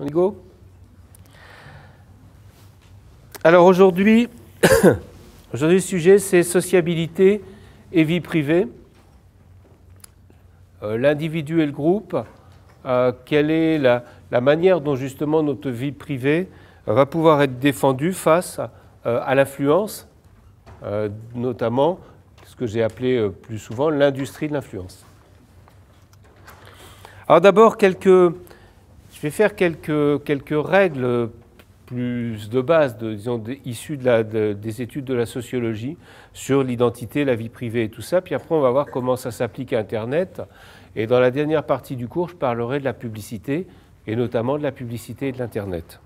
On y go Alors aujourd'hui, aujourd'hui le sujet c'est sociabilité et vie privée. Euh, l'individu et le groupe. Euh, quelle est la, manière dont justement notre vie privée euh, va pouvoir être défendue face à l'influence, notamment ce que j'ai appelé plus souvent l'industrie de l'influence. Alors d'abord quelques je vais faire quelques, quelques règles plus de base, disons, issues des études de la sociologie sur l'identité, la vie privée et tout ça. Puis après, on va voir comment ça s'applique à Internet. Et dans la dernière partie du cours, je parlerai de la publicité, et notamment de la publicité et de l'Internet.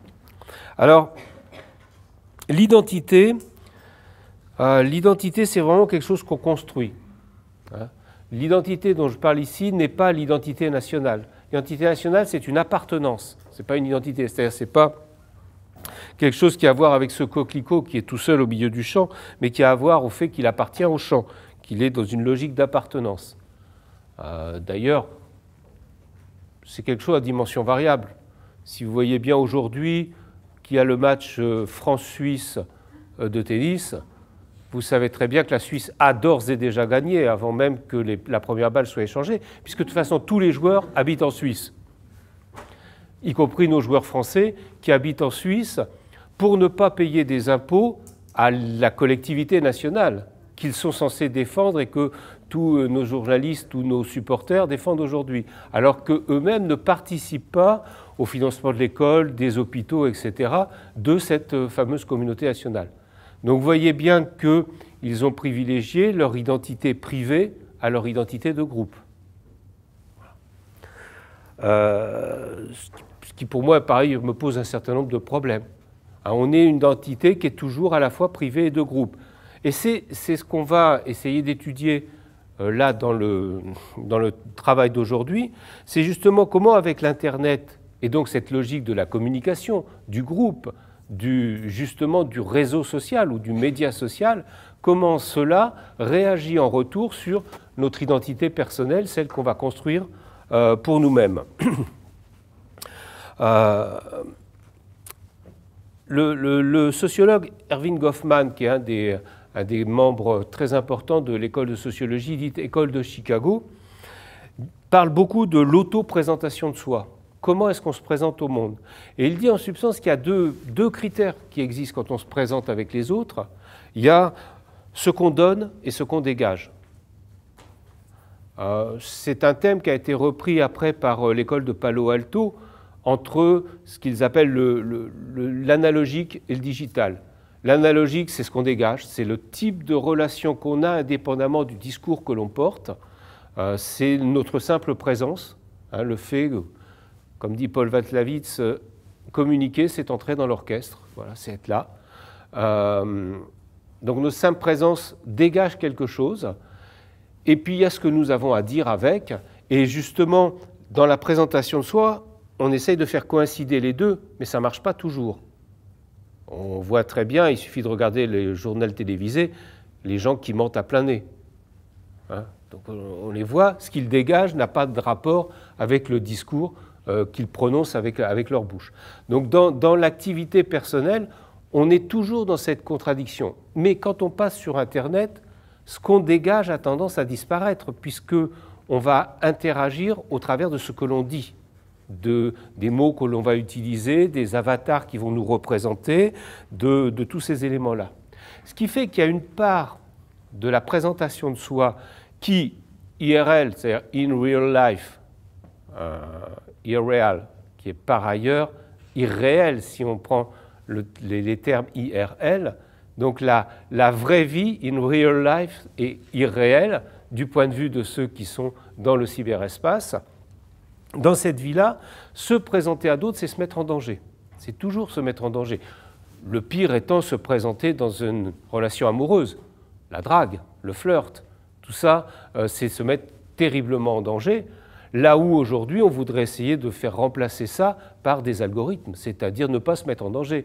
Alors, l'identité, euh, l'identité, c'est vraiment quelque chose qu'on construit. Hein. L'identité dont je parle ici n'est pas l'identité nationale. L'identité nationale, c'est une appartenance, ce n'est pas une identité, c'est-à-dire c'est pas quelque chose qui a à voir avec ce coquelicot qui est tout seul au milieu du champ, mais qui a à voir au fait qu'il appartient au champ, qu'il est dans une logique d'appartenance. Euh, d'ailleurs, c'est quelque chose à dimension variable. Si vous voyez bien aujourd'hui qu'il y a le match euh, France-Suisse euh, de tennis, vous savez très bien que la Suisse a d'ores et déjà gagné avant même que la première balle soit échangée, puisque de toute façon tous les joueurs habitent en Suisse, y compris nos joueurs français qui habitent en Suisse pour ne pas payer des impôts à la collectivité nationale qu'ils sont censés défendre et que tous euh, nos journalistes, tous nos supporters défendent aujourd'hui, alors qu'eux-mêmes ne participent pas au financement de l'école, des hôpitaux, etc., de cette euh, fameuse communauté nationale. Donc vous voyez bien qu'ils ont privilégié leur identité privée à leur identité de groupe. Euh, ce qui pour moi, pareil, me pose un certain nombre de problèmes. Hein, on est une identité qui est toujours à la fois privée et de groupe. Et c'est ce qu'on va essayer d'étudier euh, là dans le, dans le travail d'aujourd'hui, c'est justement comment avec l'Internet et donc cette logique de la communication, du groupe, du, justement du réseau social ou du média social, comment cela réagit en retour sur notre identité personnelle, celle qu'on va construire euh, pour nous-mêmes. Euh, le, sociologue Erwin Goffman, qui est un des, membres très importants de l'école de sociologie dite École de Chicago, parle beaucoup de l'auto-présentation de soi comment est-ce qu'on se présente au monde. Et il dit en substance qu'il y a deux, critères qui existent quand on se présente avec les autres. Il y a ce qu'on donne et ce qu'on dégage. Euh, c'est un thème qui a été repris après par euh, l'école de Palo Alto entre ce qu'ils appellent l'analogique et le digital. L'analogique, c'est ce qu'on dégage, c'est le type de relation qu'on a indépendamment du discours que l'on porte, euh, c'est notre simple présence, hein, le fait comme dit Paul Vatlavitz, euh, communiquer, c'est entrer dans l'orchestre. Voilà, c'est être là. Euh, donc nos simples présences dégagent quelque chose. Et puis il y a ce que nous avons à dire avec. Et justement, dans la présentation de soi, on essaye de faire coïncider les deux, mais ça ne marche pas toujours. On voit très bien, il suffit de regarder les journaux télévisés, les gens qui mentent à plein nez. Hein? Donc on les voit, ce qu'ils dégagent n'a pas de rapport avec le discours euh, qu'ils prononcent avec, avec leur bouche. Donc dans, l'activité personnelle, on est toujours dans cette contradiction. Mais quand on passe sur Internet, ce qu'on dégage a tendance à disparaître, puisque on va interagir au travers de ce que l'on dit, de, des mots que l'on va utiliser, des avatars qui vont nous représenter, de, tous ces éléments-là. Ce qui fait qu'il y a une part de la présentation de soi qui, IRL, c'est-à-dire in real life, euh, Irréal, qui est par ailleurs irréel si on prend les, termes IRL. Donc la, vraie vie, in real life, est irréelle du point de vue de ceux qui sont dans le cyberespace. Dans cette vie-là, se présenter à d'autres, c'est se mettre en danger. C'est toujours se mettre en danger. Le pire étant se présenter dans une relation amoureuse, la drague, le flirt. Tout ça, euh, c'est se mettre terriblement en danger Là où aujourd'hui, on voudrait essayer de faire remplacer ça par des algorithmes, c'est-à-dire ne pas se mettre en danger,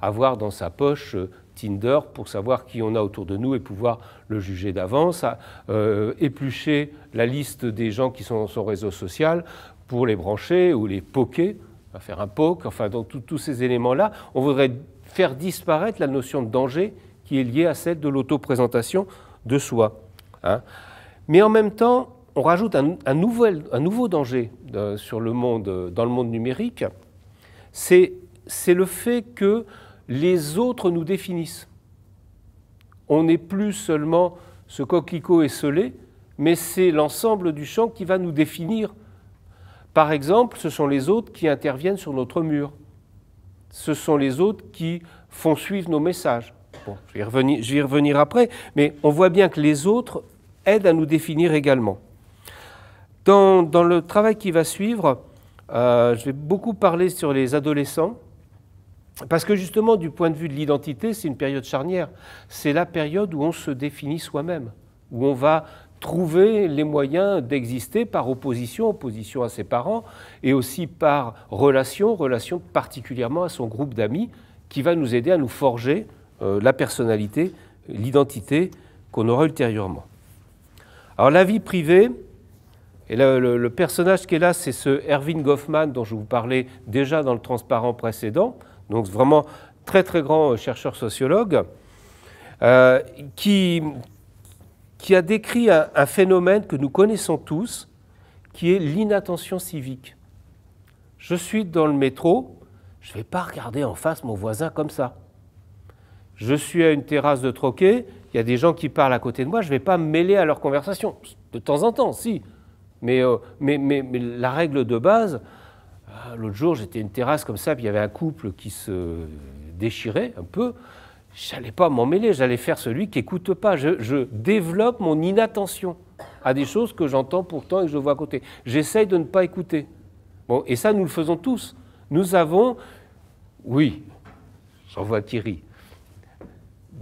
avoir dans sa poche euh, Tinder pour savoir qui on a autour de nous et pouvoir le juger d'avance, euh, éplucher la liste des gens qui sont dans son réseau social pour les brancher ou les poker, faire un poke, enfin, dans tous ces éléments-là, on voudrait faire disparaître la notion de danger qui est liée à celle de l'autoprésentation de soi. Hein. Mais en même temps, on rajoute un, nouvel, un nouveau danger euh, sur le monde, euh, dans le monde numérique, c'est le fait que les autres nous définissent. On n'est plus seulement ce coquelicot esselé, mais c'est l'ensemble du champ qui va nous définir. Par exemple, ce sont les autres qui interviennent sur notre mur. Ce sont les autres qui font suivre nos messages. Bon, je, vais revenir, je vais revenir après, mais on voit bien que les autres aident à nous définir également. Dans, le travail qui va suivre, euh, je vais beaucoup parler sur les adolescents, parce que justement, du point de vue de l'identité, c'est une période charnière. C'est la période où on se définit soi-même, où on va trouver les moyens d'exister par opposition, opposition à ses parents, et aussi par relation, relation particulièrement à son groupe d'amis, qui va nous aider à nous forger euh, la personnalité, l'identité qu'on aura ultérieurement. Alors la vie privée, et le, personnage qui est là, c'est ce Erwin Goffman dont je vous parlais déjà dans le transparent précédent, donc vraiment très très grand euh, chercheur sociologue, euh, qui, a décrit un, phénomène que nous connaissons tous, qui est l'inattention civique. Je suis dans le métro, je ne vais pas regarder en face mon voisin comme ça. Je suis à une terrasse de troquet, il y a des gens qui parlent à côté de moi, je ne vais pas me mêler à leur conversation. De temps en temps, si, euh, mais, la règle de base, euh, l'autre jour, j'étais une terrasse comme ça, puis il y avait un couple qui se déchirait un peu. n'allais pas m'en mêler, j'allais faire celui qui n'écoute pas. Je, développe mon inattention à des choses que j'entends pourtant et que je vois à côté. J'essaye de ne pas écouter. et ça, nous le faisons tous. Nous avons, oui, j'en vois Thierry,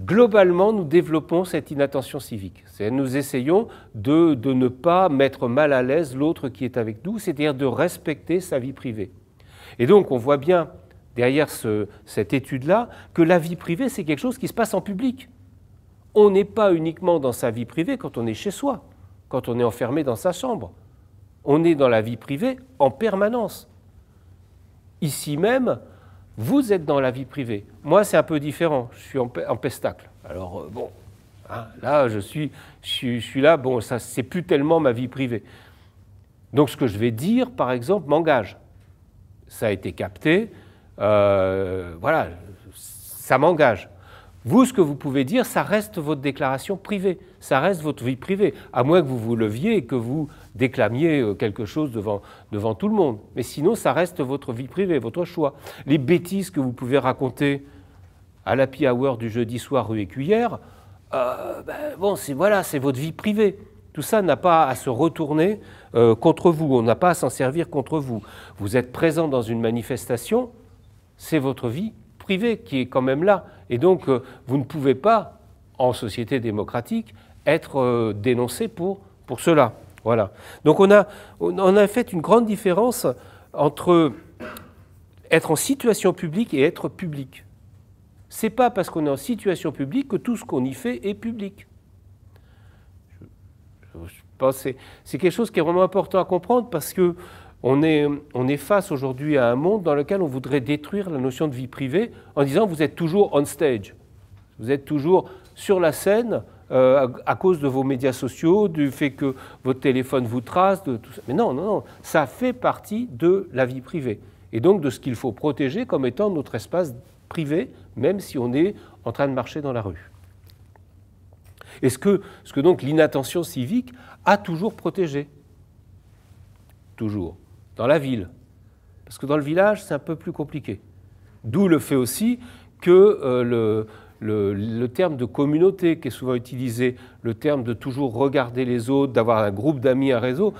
globalement, nous développons cette inattention civique. Nous essayons de, ne pas mettre mal à l'aise l'autre qui est avec nous, c'est-à-dire de respecter sa vie privée. Et donc, on voit bien derrière cette étude-là que la vie privée, c'est quelque chose qui se passe en public. On n'est pas uniquement dans sa vie privée quand on est chez soi, quand on est enfermé dans sa chambre. On est dans la vie privée en permanence. Ici même, vous êtes dans la vie privée. Moi, c'est un peu différent. Je suis en, pestacle. Alors, euh, bon, hein, là, je suis, je, suis là. Bon, ça, c'est plus tellement ma vie privée. Donc, ce que je vais dire, par exemple, m'engage. Ça a été capté. Euh, voilà, ça m'engage. Vous, ce que vous pouvez dire, ça reste votre déclaration privée ça reste votre vie privée, à moins que vous vous leviez et que vous déclamiez euh, quelque chose devant, devant tout le monde. Mais sinon, ça reste votre vie privée, votre choix. Les bêtises que vous pouvez raconter à l'happy hour du jeudi soir rue Écuyère, euh, ben bon, c'est voilà, c'est votre vie privée. Tout ça n'a pas à se retourner euh, contre vous, on n'a pas à s'en servir contre vous. Vous êtes présent dans une manifestation, c'est votre vie privée qui est quand même là. Et donc, vous ne pouvez pas, en société démocratique, être euh, dénoncé pour, pour cela. Voilà. Donc on a, on a fait une grande différence entre être en situation publique et être public. C'est pas parce qu'on est en situation publique que tout ce qu'on y fait est public. Je pense c'est quelque chose qui est vraiment important à comprendre parce que on est, on est face aujourd'hui à un monde dans lequel on voudrait détruire la notion de vie privée en disant vous êtes toujours on stage, vous êtes toujours sur la scène, euh, à, cause de vos médias sociaux, du fait que votre téléphone vous trace, de tout ça. Mais non, non, non, ça fait partie de la vie privée et donc de ce qu'il faut protéger comme étant notre espace privé, même si on est en train de marcher dans la rue. Et ce que, ce que donc l'inattention civique a toujours protégé. Toujours. Dans la ville. Parce que dans le village, c'est un peu plus compliqué. D'où le fait aussi que euh, le, le, terme de communauté qui est souvent utilisé, le terme de toujours regarder les autres, d'avoir un groupe d'amis, un réseau,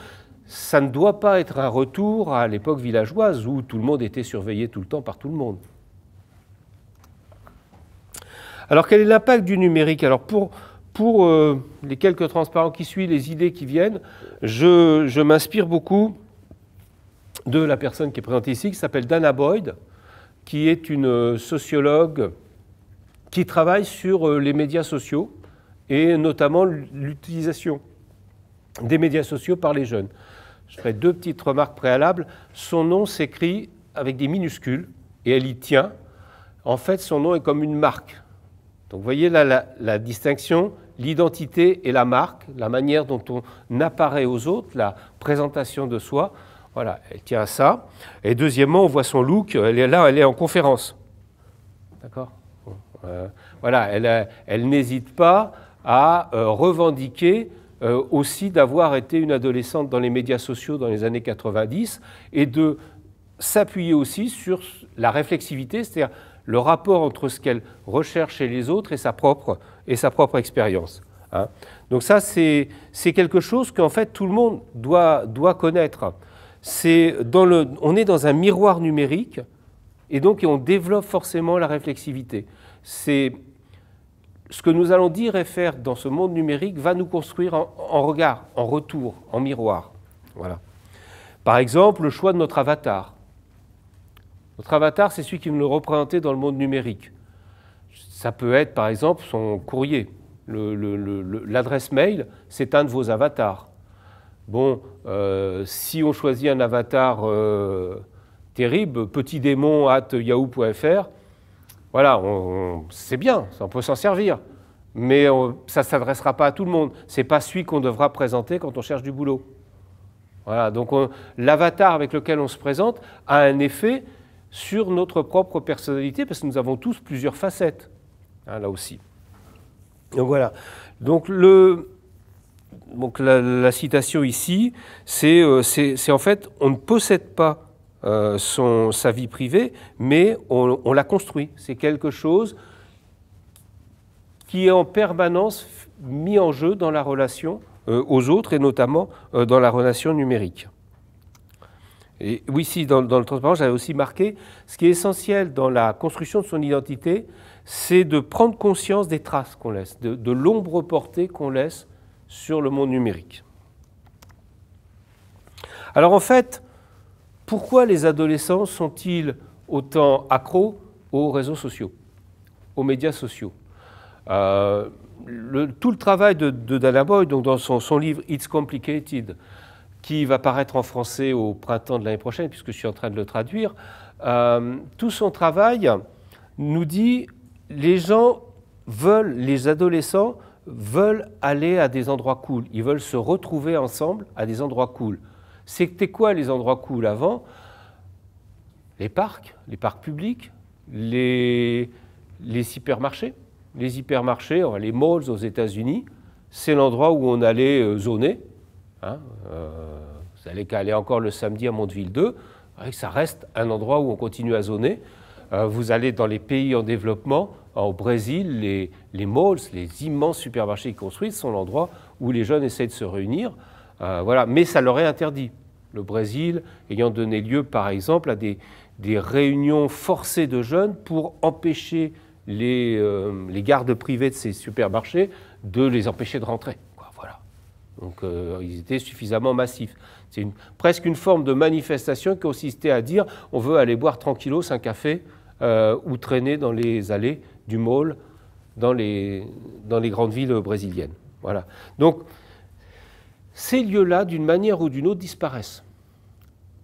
ça ne doit pas être un retour à l'époque villageoise où tout le monde était surveillé tout le temps par tout le monde. Alors quel est l'impact du numérique Alors pour, pour euh, les quelques transparents qui suivent, les idées qui viennent, je, je m'inspire beaucoup de la personne qui est présentée ici, qui s'appelle Dana Boyd, qui est une euh, sociologue qui travaille sur euh, les médias sociaux et notamment l'utilisation des médias sociaux par les jeunes. Je ferai deux petites remarques préalables. Son nom s'écrit avec des minuscules et elle y tient. En fait, son nom est comme une marque. Donc vous voyez la, la distinction, l'identité et la marque, la manière dont on apparaît aux autres, la présentation de soi. Voilà, elle tient à ça. Et deuxièmement, on voit son look, elle est là, elle est en conférence. D'accord euh, voilà, euh, elle, n'hésite pas à euh, revendiquer aussi d'avoir été une adolescente dans les médias sociaux dans les années 90 et de s'appuyer aussi sur la réflexivité, c'est-à-dire le rapport entre ce qu'elle recherche chez les autres et sa propre, et sa propre expérience. Hein. Donc ça, c'est quelque chose qu'en fait tout le monde doit, connaître. on est dans un miroir numérique et donc on développe forcément la réflexivité c'est ce que nous allons dire et faire dans ce monde numérique va nous construire en, regard, en retour, en miroir. Voilà. Par exemple, le choix de notre avatar. Notre avatar, c'est celui qui va nous représenter dans le monde numérique. Ça peut être, par exemple, son courrier. L'adresse mail, c'est un de vos avatars. Bon, euh, si on choisit un avatar euh, terrible, petit démon at yahoo.fr, voilà, c'est bien, on peut s'en servir, mais ça ne s'adressera pas à tout le monde. Ce n'est pas celui qu'on devra présenter quand on cherche du boulot. Voilà, donc l'avatar avec lequel on se présente a un effet sur notre propre personnalité, parce que nous avons tous plusieurs facettes, hein, là aussi. Donc voilà. Donc, le, donc la, citation ici, euh, c'est en fait, on ne possède pas euh, son, sa vie privée, mais on, la construit. C'est quelque chose qui est en permanence mis en jeu dans la relation euh, aux autres et notamment euh, dans la relation numérique. Et oui, si, dans, le transparent, j'avais aussi marqué, ce qui est essentiel dans la construction de son identité, c'est de prendre conscience des traces qu'on laisse, de l'ombre portée qu'on laisse sur le monde numérique. Alors en fait, pourquoi les adolescents sont-ils autant accros aux réseaux sociaux, aux médias sociaux euh, Tout le travail de, de, Dana donc dans son, livre It's Complicated, qui va paraître en français au printemps de l'année prochaine, puisque je suis en train de le traduire, euh, tout son travail nous dit les gens veulent, les adolescents veulent aller à des endroits cool, ils veulent se retrouver ensemble à des endroits cools. C'était quoi les endroits cool avant Les parcs, les parcs publics, les, hypermarchés. Les hypermarchés, hein, les malls aux États-Unis, c'est l'endroit où on allait euh, zoner. vous hein, euh, n'allez qu'à encore le samedi à Monteville 2, ça reste un endroit où on continue à zoner. Euh, vous allez dans les pays en développement, au Brésil, les, malls, les immenses supermarchés construits sont l'endroit où les jeunes essaient de se réunir. Euh, Mais ça leur est interdit. Le Brésil ayant donné lieu, par exemple, à des, réunions forcées de jeunes pour empêcher les, euh, gardes privés de ces supermarchés de les empêcher de rentrer. voilà. Donc euh, ils étaient suffisamment massifs. C'est presque une forme de manifestation qui consistait à dire on veut aller boire tranquillos un café ou traîner dans les allées du mall dans les, dans les grandes villes brésiliennes. Voilà. Donc ces lieux-là, d'une manière ou d'une autre, disparaissent.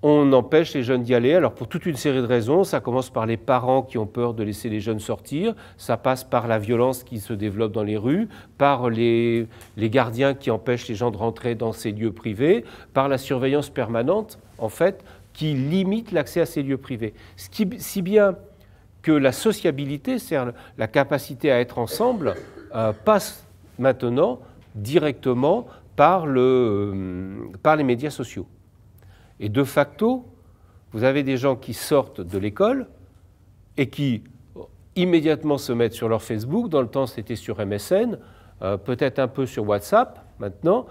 On empêche les jeunes d'y aller, alors pour toute une série de raisons, ça commence par les parents qui ont peur de laisser les jeunes sortir, ça passe par la violence qui se développe dans les rues, par les, les gardiens qui empêchent les gens de rentrer dans ces lieux privés, par la surveillance permanente, en fait, qui limite l'accès à ces lieux privés. Ce si bien que la sociabilité, c'est-à-dire la capacité à être ensemble, euh, passe maintenant directement euh, par, les médias sociaux. Et de facto, vous avez des gens qui sortent de l'école et qui euh, immédiatement se mettent sur leur Facebook. Dans le temps, c'était sur MSN, euh, peut-être un peu sur WhatsApp maintenant.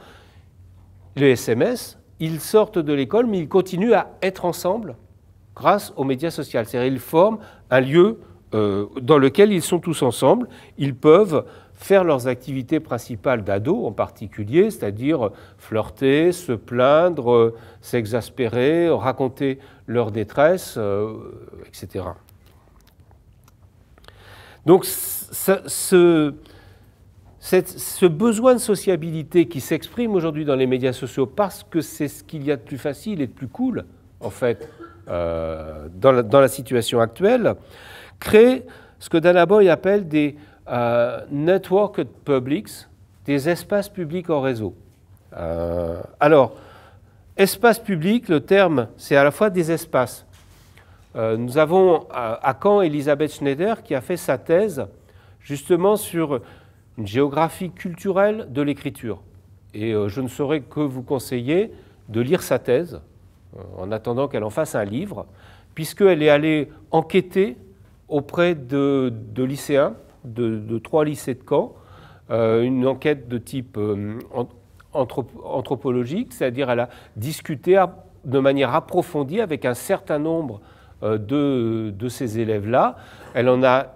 Les SMS, ils sortent de l'école, mais ils continuent à être ensemble grâce aux médias sociaux. C'est-à-dire ils forment un lieu dans lequel ils sont tous ensemble. Ils peuvent faire leurs activités principales d'ados en particulier, c'est-à-dire flirter, se plaindre, s'exaspérer, raconter leur détresse, euh, etc. Donc ce, ce besoin de sociabilité qui s'exprime aujourd'hui dans les médias sociaux parce que c'est ce qu'il y a de plus facile et de plus cool, en fait, euh, dans, la, dans, la, situation actuelle, crée ce que Dana Boy appelle des euh, networked publics, des espaces publics en réseau. Euh, alors, espace public, le terme, c'est à la fois des espaces. Euh, nous avons à, Caen Elisabeth Schneider qui a fait sa thèse justement sur une géographie culturelle de l'écriture. Et je ne saurais que vous conseiller de lire sa thèse en attendant qu'elle en fasse un livre, puisqu'elle est allée enquêter auprès de lycéens de, trois lycées de Caen, euh, une enquête de type euh, anthropologique, c'est-à-dire elle a discuté de manière approfondie avec un certain nombre euh, de, ces élèves-là. Elle en a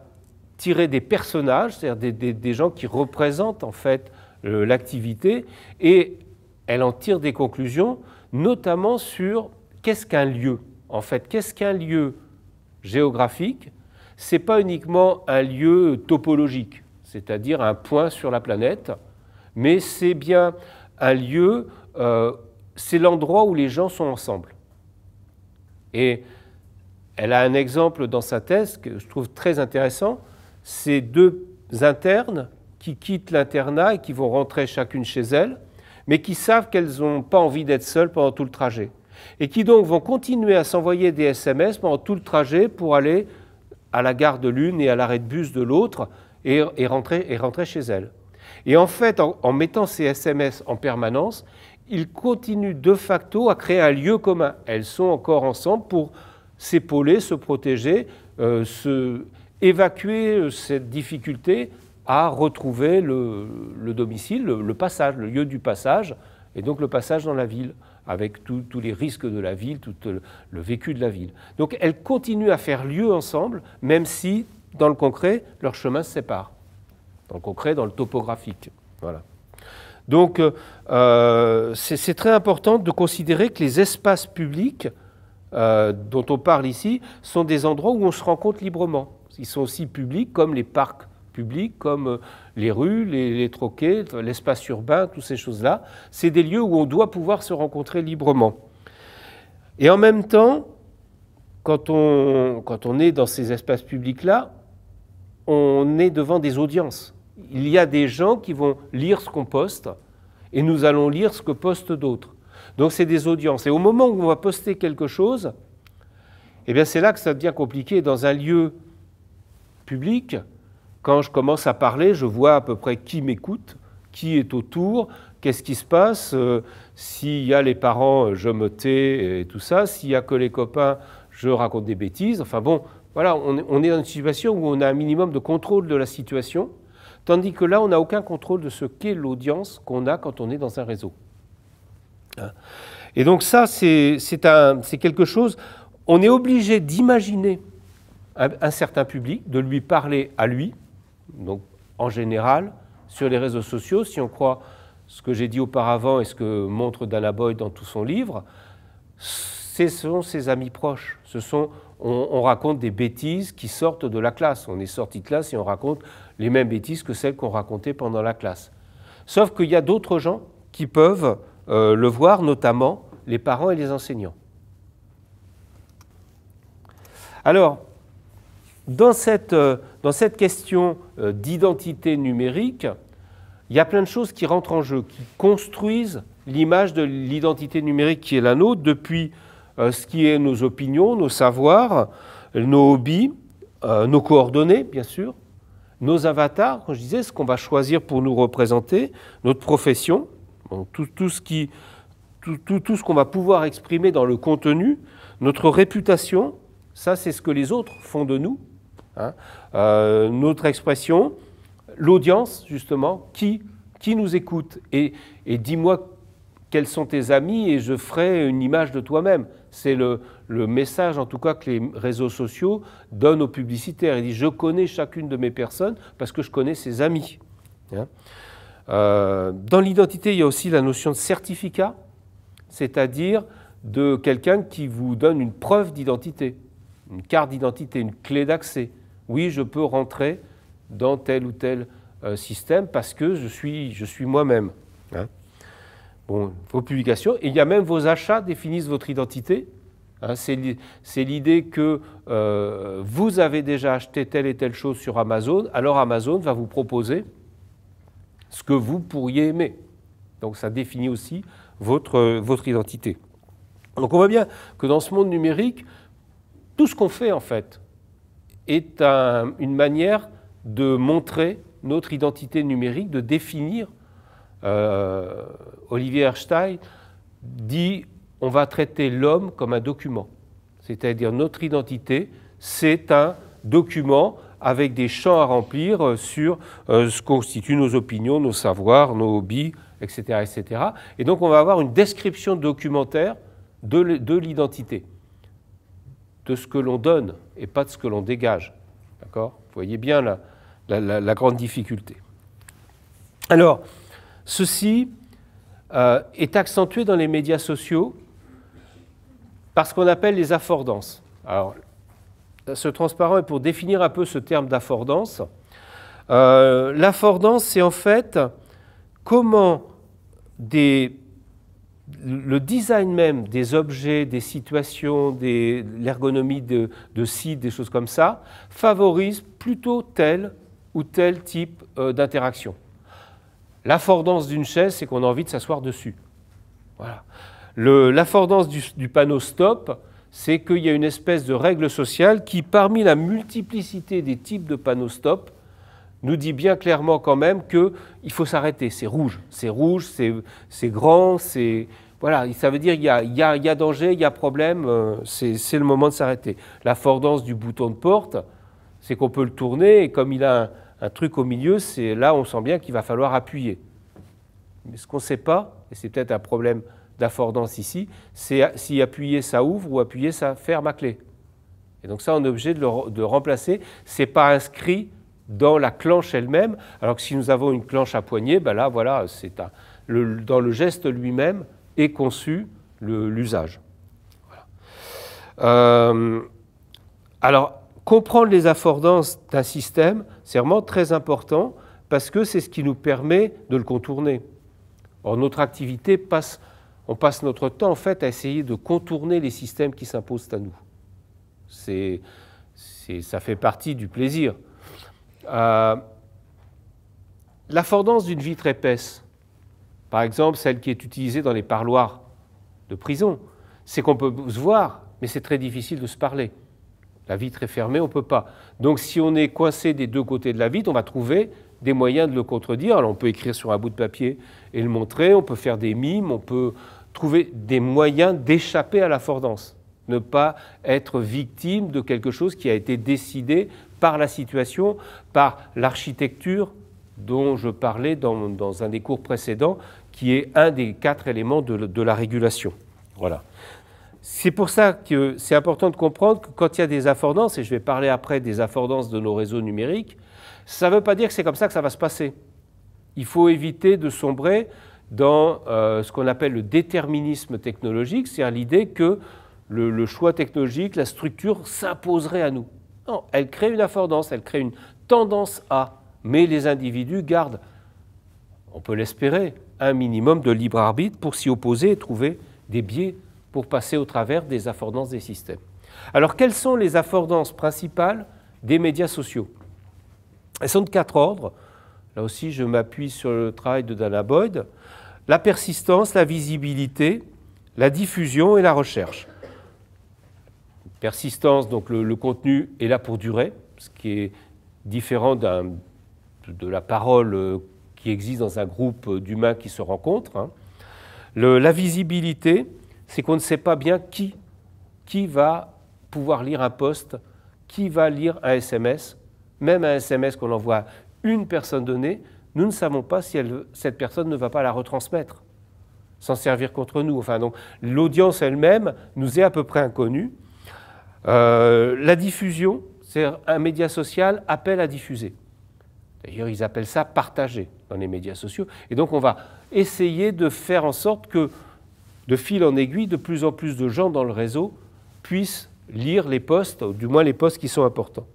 tiré des personnages, c'est-à-dire des, des, gens qui représentent en fait l'activité, et elle en tire des conclusions, notamment sur qu'est-ce qu'un lieu, en fait, qu'est-ce qu'un lieu géographique, ce n'est pas uniquement un lieu topologique, c'est-à-dire un point sur la planète, mais c'est bien un lieu, euh, c'est l'endroit où les gens sont ensemble. Et elle a un exemple dans sa thèse que je trouve très intéressant, c'est deux internes qui quittent l'internat et qui vont rentrer chacune chez elles, mais qui savent qu'elles n'ont pas envie d'être seules pendant tout le trajet. Et qui donc vont continuer à s'envoyer des SMS pendant tout le trajet pour aller à la gare de l'une et à l'arrêt de bus de l'autre et, et, rentrer, chez elle. Et en fait, en, mettant ces SMS en permanence, ils continuent de facto à créer un lieu commun. Elles sont encore ensemble pour s'épauler, se protéger, euh, se, évacuer euh, cette difficulté à retrouver le, domicile, le, passage, le lieu du passage, et donc le passage dans la ville avec tous les risques de la ville, tout le, vécu de la ville. Donc elles continuent à faire lieu ensemble, même si, dans le concret, leur chemin se séparent. Dans le concret, dans le topographique. Voilà. Donc, euh, euh, c'est très important de considérer que les espaces publics euh, dont on parle ici sont des endroits où on se rencontre librement. Ils sont aussi publics comme les parcs publics comme euh, les rues, les, les troquets, l'espace urbain, toutes ces choses-là. C'est des lieux où on doit pouvoir se rencontrer librement. Et en même temps, quand on, quand on est dans ces espaces publics-là, on est devant des audiences. Il y a des gens qui vont lire ce qu'on poste et nous allons lire ce que postent d'autres. Donc c'est des audiences. Et au moment où on va poster quelque chose, eh bien c'est là que ça devient compliqué dans un lieu public quand je commence à parler, je vois à peu près qui m'écoute, qui est autour, qu'est-ce qui se passe. Euh, s'il y a les parents, euh, je me tais et tout ça. S'il n'y a que les copains, je raconte des bêtises. Enfin bon, voilà, on est dans une situation où on a un minimum de contrôle de la situation, tandis que là, on n'a aucun contrôle de ce qu'est l'audience qu'on a quand on est dans un réseau. Hein. Et donc ça, c'est quelque chose, on est obligé d'imaginer un certain public, de lui parler à lui, donc, en général, sur les réseaux sociaux, si on croit ce que j'ai dit auparavant et ce que montre Dana Boyd dans tout son livre, ce sont ses amis proches. Ce sont, on, raconte des bêtises qui sortent de la classe. On est sorti de classe et on raconte les mêmes bêtises que celles qu'on racontait pendant la classe. Sauf qu'il y a d'autres gens qui peuvent euh, le voir, notamment les parents et les enseignants. Alors, dans cette euh, dans cette question euh, d'identité numérique, il y a plein de choses qui rentrent en jeu, qui construisent l'image de l'identité numérique qui est la nôtre, depuis euh, ce qui est nos opinions, nos savoirs, nos hobbies, euh, nos coordonnées, bien sûr, nos avatars, quand je disais, ce qu'on va choisir pour nous représenter, notre profession, tout, ce tout ce qu'on va pouvoir exprimer dans le contenu, notre réputation, ça c'est ce que les autres font de nous, Hein. Euh, expression, l'audience, justement, qui, nous écoute Et, dis-moi quels sont tes amis et je ferai une image de toi-même. C'est le, message, en tout cas, que les réseaux sociaux donnent aux publicitaires. Ils disent Je connais chacune de mes personnes parce que je connais ses amis. Hein. Euh, dans l'identité, il y a aussi la notion de certificat, c'est-à-dire de quelqu'un qui vous donne une preuve d'identité, une carte d'identité, une clé d'accès oui, je peux rentrer dans tel ou tel euh, système parce que je suis, moi-même. Hein. Bon, vos publications, et il y a même vos achats définissent votre identité. Hein. c'est l'idée que euh, vous avez déjà acheté telle et telle chose sur Amazon, alors Amazon va vous proposer ce que vous pourriez aimer. Donc ça définit aussi votre, votre identité. Donc on voit bien que dans ce monde numérique, tout ce qu'on fait en fait, est une manière de montrer notre identité numérique, de définir. Euh, Olivier Erstein dit on va traiter l'homme comme un document. C'est-à-dire notre identité, c'est un document avec des champs à remplir euh, sur euh, ce que constituent nos opinions, nos savoirs, nos hobbies, etc. etc. Et donc on va avoir une description documentaire de l'identité de ce que l'on donne et pas de ce que l'on dégage. D'accord Vous voyez bien la, grande difficulté. Alors, ceci euh, est accentué dans les médias sociaux par ce qu'on appelle les affordances. Alors, ce transparent est pour définir un peu ce terme d'affordance. Euh, l'affordance, c'est en fait comment des le design même des objets, des situations, des, l'ergonomie de, sites, des choses comme ça, favorise plutôt tel ou tel type euh, d'interaction. L'affordance d'une chaise, c'est qu'on a envie de s'asseoir dessus. Voilà. L'affordance du, panneau stop, c'est qu'il y a une espèce de règle sociale qui, parmi la multiplicité des types de panneaux stop, nous dit bien clairement quand même qu'il faut s'arrêter. C'est rouge, c'est rouge, c'est grand, c'est... Voilà, ça veut dire qu'il y, y, y a, danger, il y a problème, euh, c'est le moment de s'arrêter. La du bouton de porte, c'est qu'on peut le tourner, et comme il a un, truc au milieu, c'est là on sent bien qu'il va falloir appuyer. Mais ce qu'on ne sait pas, et c'est peut-être un problème d'affordance ici, c'est si appuyer ça ouvre ou appuyer ça ferme à clé. Et donc ça, on est obligé de le de remplacer. Ce n'est pas inscrit dans la clenche elle-même, alors que si nous avons une planche à poignée, ben là, voilà, c'est dans le geste lui-même est conçu l'usage. Euh, alors, comprendre les affordances d'un système, c'est vraiment très important parce que c'est ce qui nous permet de le contourner. Or, notre activité passe, on passe notre temps en fait à essayer de contourner les systèmes qui s'imposent à nous. c'est, ça fait partie du plaisir. La euh, l'affordance d'une vitre épaisse, par exemple celle qui est utilisée dans les parloirs de prison, c'est qu'on peut se voir, mais c'est très difficile de se parler. La vitre est fermée, on ne peut pas. Donc si on est coincé des deux côtés de la vitre, on va trouver des moyens de le contredire. Alors on peut écrire sur un bout de papier et le montrer, on peut faire des mimes, on peut trouver des moyens d'échapper à l'affordance, ne pas être victime de quelque chose qui a été décidé par la situation, par l'architecture dont je parlais dans, un des cours précédents, qui est un des quatre éléments de, la régulation. Voilà. C'est pour ça que c'est important de comprendre que quand il y a des affordances, et je vais parler après des affordances de nos réseaux numériques, ça ne veut pas dire que c'est comme ça que ça va se passer. Il faut éviter de sombrer dans euh, ce qu'on appelle le déterminisme technologique, c'est-à-dire l'idée que le choix technologique, la structure s'imposerait à nous elle crée une affordance, elle crée une tendance à. Mais les individus gardent, on peut l'espérer, un minimum de libre arbitre pour s'y opposer et trouver des biais pour passer au travers des affordances des systèmes. Alors, quelles sont les affordances principales des médias sociaux Elles sont de quatre ordres. Là aussi, je m'appuie sur le travail de Dana Boyd. La persistance, la visibilité, la diffusion et la recherche. Persistance, donc le, contenu est là pour durer, ce qui est différent de la parole euh, qui existe dans un groupe euh, d'humains qui se rencontrent. Hein. la visibilité, c'est qu'on ne sait pas bien qui, qui va pouvoir lire un poste, qui va lire un SMS, même un SMS qu'on envoie à une personne donnée, nous ne savons pas si elle, cette personne ne va pas la retransmettre, s'en servir contre nous. Enfin, donc l'audience elle-même nous est à peu près inconnue. Euh, la diffusion, c'est un média social appelle à diffuser. D'ailleurs, ils appellent ça partager dans les médias sociaux. Et donc, on va essayer de faire en sorte que, de fil en aiguille, de plus en plus de gens dans le réseau puissent lire les postes, ou du moins les postes qui sont importants.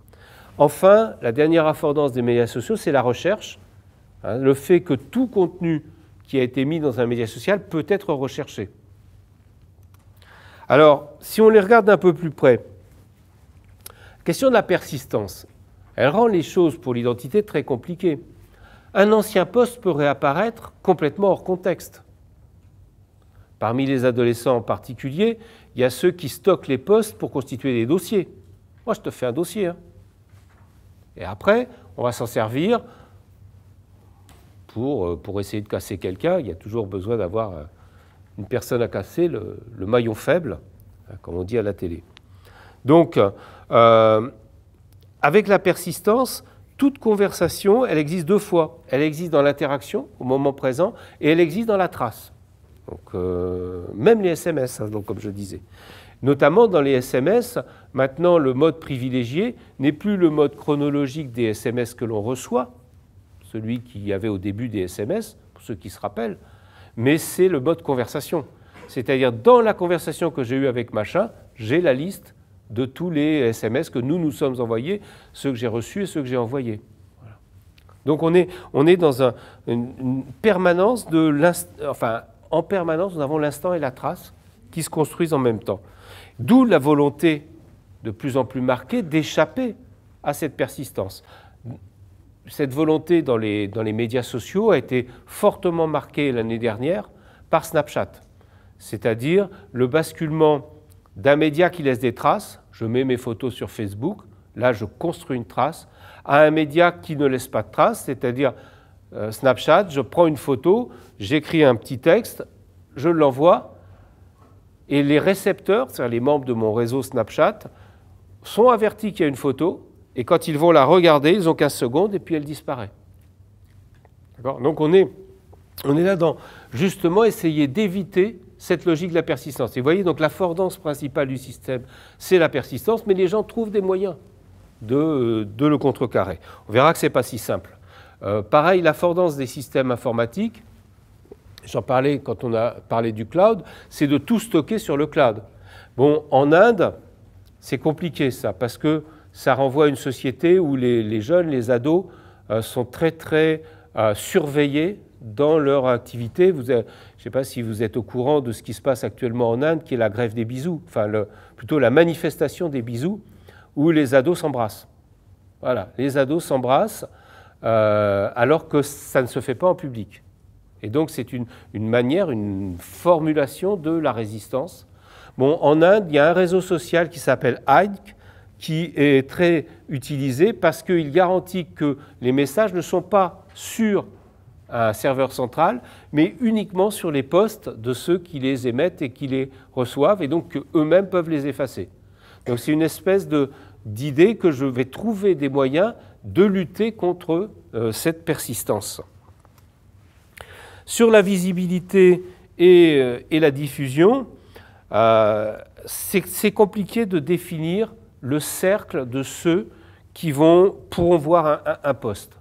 Enfin, la dernière affordance des médias sociaux, c'est la recherche. Hein, le fait que tout contenu qui a été mis dans un média social peut être recherché. Alors, si on les regarde d'un peu plus près, Question de la persistance. Elle rend les choses pour l'identité très compliquées. Un ancien poste peut réapparaître complètement hors contexte. Parmi les adolescents en particulier, il y a ceux qui stockent les postes pour constituer des dossiers. Moi, je te fais un dossier. Hein. Et après, on va s'en servir pour, euh, pour, essayer de casser quelqu'un. Il y a toujours besoin d'avoir euh, une personne à casser, le, le maillon faible, hein, comme on dit à la télé. Donc, euh, avec la persistance, toute conversation, elle existe deux fois. Elle existe dans l'interaction, au moment présent, et elle existe dans la trace. Donc, euh, même les SMS, hein, donc, comme je disais. Notamment dans les SMS, maintenant le mode privilégié n'est plus le mode chronologique des SMS que l'on reçoit, celui qu'il y avait au début des SMS, pour ceux qui se rappellent, mais c'est le mode conversation. C'est-à-dire dans la conversation que j'ai eue avec machin, j'ai la liste de tous les SMS que nous nous sommes envoyés, ceux que j'ai reçus et ceux que j'ai envoyés. Donc on est, on est dans une, permanence de l'instant, enfin en permanence nous avons l'instant et la trace qui se construisent en même temps. D'où la volonté de plus en plus marquée d'échapper à cette persistance. Cette volonté dans les, dans les médias sociaux a été fortement marquée l'année dernière par Snapchat, c'est-à-dire le basculement d'un média qui laisse des traces, je mets mes photos sur Facebook, là je construis une trace, à un média qui ne laisse pas de trace, c'est-à-dire euh, Snapchat, je prends une photo, j'écris un petit texte, je l'envoie, et les récepteurs, c'est-à-dire les membres de mon réseau Snapchat, sont avertis qu'il y a une photo, et quand ils vont la regarder, ils ont 15 seconde, et puis elle disparaît. Donc on est, on est là dans justement essayer d'éviter cette logique de la persistance. Et vous voyez, donc la fordance principale du système, c'est la persistance, mais les gens trouvent des moyens de, euh, le contrecarrer. On verra que ce n'est pas si simple. Euh, pareil, la des systèmes informatiques, j'en parlais quand on a parlé du cloud, c'est de tout stocker sur le cloud. Bon, en Inde, c'est compliqué ça, parce que ça renvoie à une société où les, jeunes, les ados, euh, sont très très surveillés dans leur activité. Vous avez, je ne sais pas si vous êtes au courant de ce qui se passe actuellement en Inde, qui est la grève des bisous, enfin plutôt la manifestation des bisous, où les ados s'embrassent. Voilà, les ados s'embrassent euh, alors que ça ne se fait pas en public. Et donc c'est une, manière, une formulation de la résistance. Bon, en Inde, il y a un réseau social qui s'appelle AIDC, qui est très utilisé parce qu'il garantit que les messages ne sont pas sur à serveur central, mais uniquement sur les postes de ceux qui les émettent et qui les reçoivent, et donc eux-mêmes peuvent les effacer. Donc c'est une espèce d'idée que je vais trouver des moyens de lutter contre euh, cette persistance. Sur la visibilité et, euh, la diffusion, euh, c'est compliqué de définir le cercle de ceux qui vont, pourront voir un poste.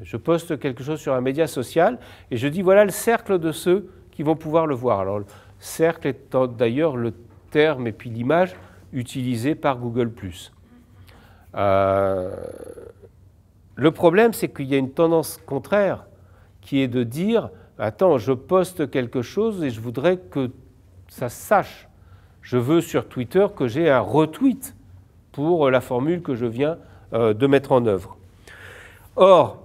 Je poste quelque chose sur un média social et je dis voilà le cercle de ceux qui vont pouvoir le voir. Alors, le cercle étant d'ailleurs le terme et puis l'image utilisée par Google. Euh, le problème, c'est qu'il y a une tendance contraire qui est de dire Attends, je poste quelque chose et je voudrais que ça sache. Je veux sur Twitter que j'ai un retweet pour la formule que je viens euh, de mettre en œuvre. Or,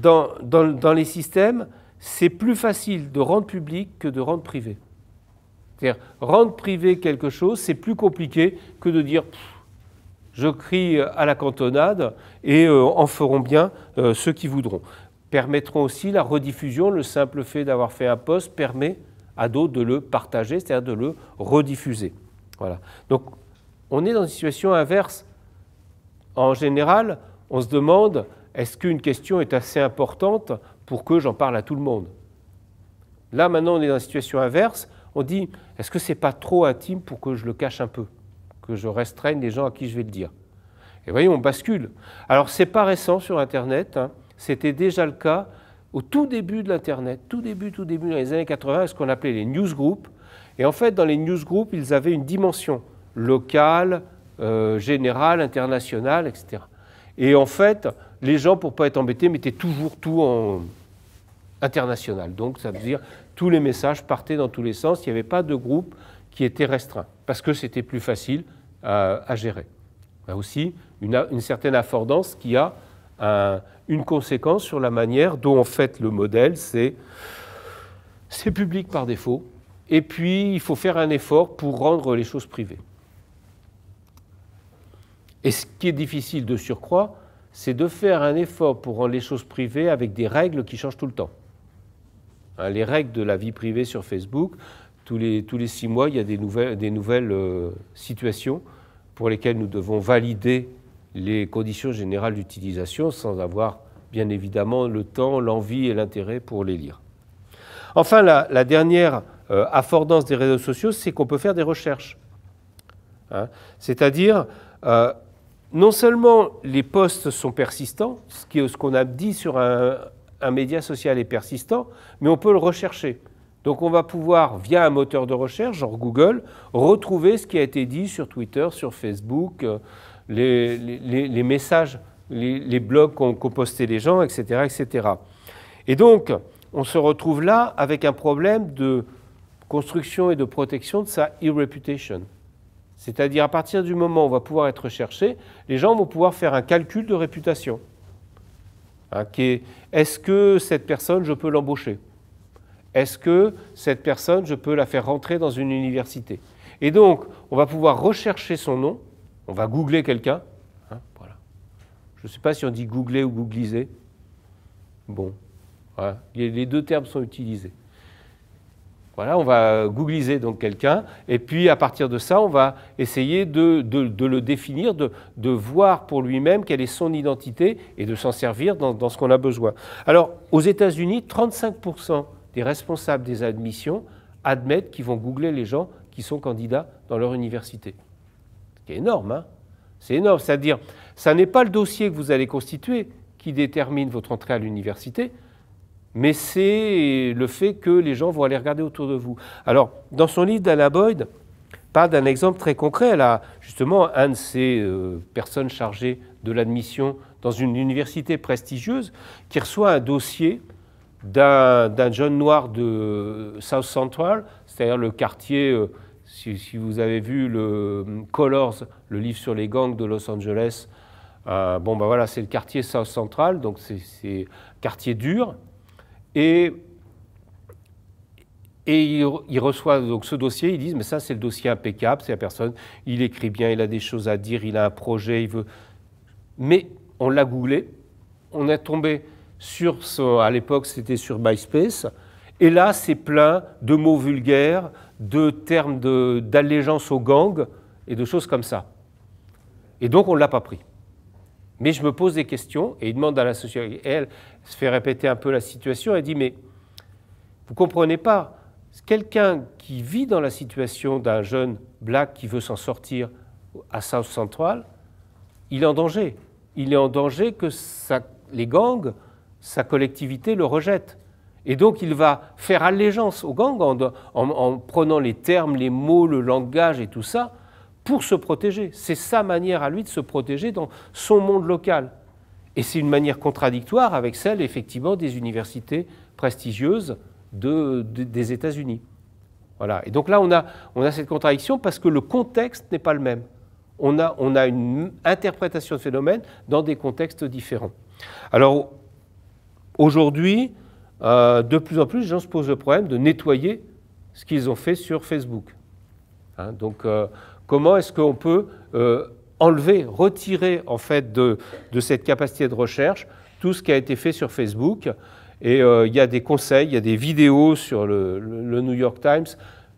dans, les systèmes, c'est plus facile de rendre public que de rendre privé. C'est-à-dire, rendre privé quelque chose, c'est plus compliqué que de dire je crie à la cantonade et euh, en feront bien euh, ceux qui voudront. Permettront aussi la rediffusion, le simple fait d'avoir fait un poste permet à d'autres de le partager, c'est-à-dire de le rediffuser. Voilà. Donc, on est dans une situation inverse. En général, on se demande est-ce qu'une question est assez importante pour que j'en parle à tout le monde Là, maintenant, on est dans la situation inverse. On dit, est-ce que ce n'est pas trop intime pour que je le cache un peu Que je restreigne les gens à qui je vais le dire Et voyez, on bascule. Alors, c'est pas récent sur Internet. Hein. C'était déjà le cas au tout début de l'Internet, tout début, tout début, dans les années 80, ce qu'on appelait les newsgroups. Et en fait, dans les newsgroups, ils avaient une dimension locale, euh, générale, internationale, etc. Et en fait, les gens, pour ne pas être embêtés, mettaient toujours tout en international. Donc ça veut dire tous les messages partaient dans tous les sens. Il n'y avait pas de groupe qui était restreint parce que c'était plus facile à, gérer. Là aussi, une, certaine affordance qui a une conséquence sur la manière dont en fait le modèle, c'est public par défaut. Et puis, il faut faire un effort pour rendre les choses privées. Et ce qui est difficile de surcroît, c'est de faire un effort pour rendre les choses privées avec des règles qui changent tout le temps. Hein, les règles de la vie privée sur Facebook, tous les, tous les six mois, il y a des nouvelles, des nouvelles euh, situations pour lesquelles nous devons valider les conditions générales d'utilisation sans avoir bien évidemment le temps, l'envie et l'intérêt pour les lire. Enfin, la, dernière euh, affordance des réseaux sociaux, c'est qu'on peut faire des recherches. Hein, c'est-à-dire, euh, non seulement les posts sont persistants, ce qu'on a dit sur un, média social est persistant, mais on peut le rechercher. Donc on va pouvoir, via un moteur de recherche, genre Google, retrouver ce qui a été dit sur Twitter, sur Facebook, euh, les, messages, les, blogs qu'ont posté les gens, etc., etc. Et donc, on se retrouve là avec un problème de construction et de protection de sa e-reputation. C'est-à-dire à partir du moment où on va pouvoir être recherché, les gens vont pouvoir faire un calcul de réputation. Hein, est, ce que cette personne, je peux l'embaucher Est-ce que cette personne, je peux la faire rentrer dans une université Et donc, on va pouvoir rechercher son nom, on va googler quelqu'un. Hein, voilà. Je ne sais pas si on dit googler ou googliser. Bon, hein, les deux termes sont utilisés. Voilà, on va googliser donc quelqu'un, et puis à partir de ça, on va essayer de, le définir, de, voir pour lui-même quelle est son identité et de s'en servir dans, ce qu'on a besoin. Alors, aux États-Unis, 35% des responsables des admissions admettent qu'ils vont googler les gens qui sont candidats dans leur université. C'est énorme, hein C'est énorme, c'est-à-dire, ça n'est pas le dossier que vous allez constituer qui détermine votre entrée à l'université, mais c'est le fait que les gens vont aller regarder autour de vous. Alors, dans son livre, Dana Boyd parle d'un exemple très concret. Elle a justement un de ces euh, personnes chargées de l'admission dans une université prestigieuse qui reçoit un dossier d'un jeune noir de euh, South Central, c'est-à-dire le quartier, euh, si, vous avez vu le Colors, le livre sur les gangs de Los Angeles, bon ben voilà, c'est le quartier South Central, donc c'est quartier dur, et, et ils, il reçoit donc ce dossier, ils disent, mais ça c'est le dossier impeccable, c'est la personne, il écrit bien, il a des choses à dire, il a un projet, il veut... Mais on l'a googlé, on est tombé sur, ce. à l'époque c'était sur MySpace, et là c'est plein de mots vulgaires, de termes d'allégeance aux gangs et de choses comme ça. Et donc on ne l'a pas pris. Mais je me pose des questions et il demande à la sociologue. Elle se fait répéter un peu la situation. et dit Mais vous comprenez pas, quelqu'un qui vit dans la situation d'un jeune black qui veut s'en sortir à South Central, il est en danger. Il est en danger que les gangs, sa collectivité le rejettent. Et donc il va faire allégeance aux gangs en prenant les termes, les mots, le langage et tout ça pour se protéger. C'est sa manière à lui de se protéger dans son monde local. Et c'est une manière contradictoire avec celle, effectivement, des universités prestigieuses des États-Unis. Voilà. Et donc là, on a, on a cette contradiction parce que le contexte n'est pas le même. On a, on a une interprétation de phénomène dans des contextes différents. Alors, aujourd'hui, euh, de plus en plus, les gens se posent le problème de nettoyer ce qu'ils ont fait sur Facebook. Hein, donc, euh, Comment est-ce qu'on peut euh, enlever, retirer en fait de, cette capacité de recherche tout ce qui a été fait sur Facebook Et euh, il y a des conseils, il y a des vidéos sur le, New York Times.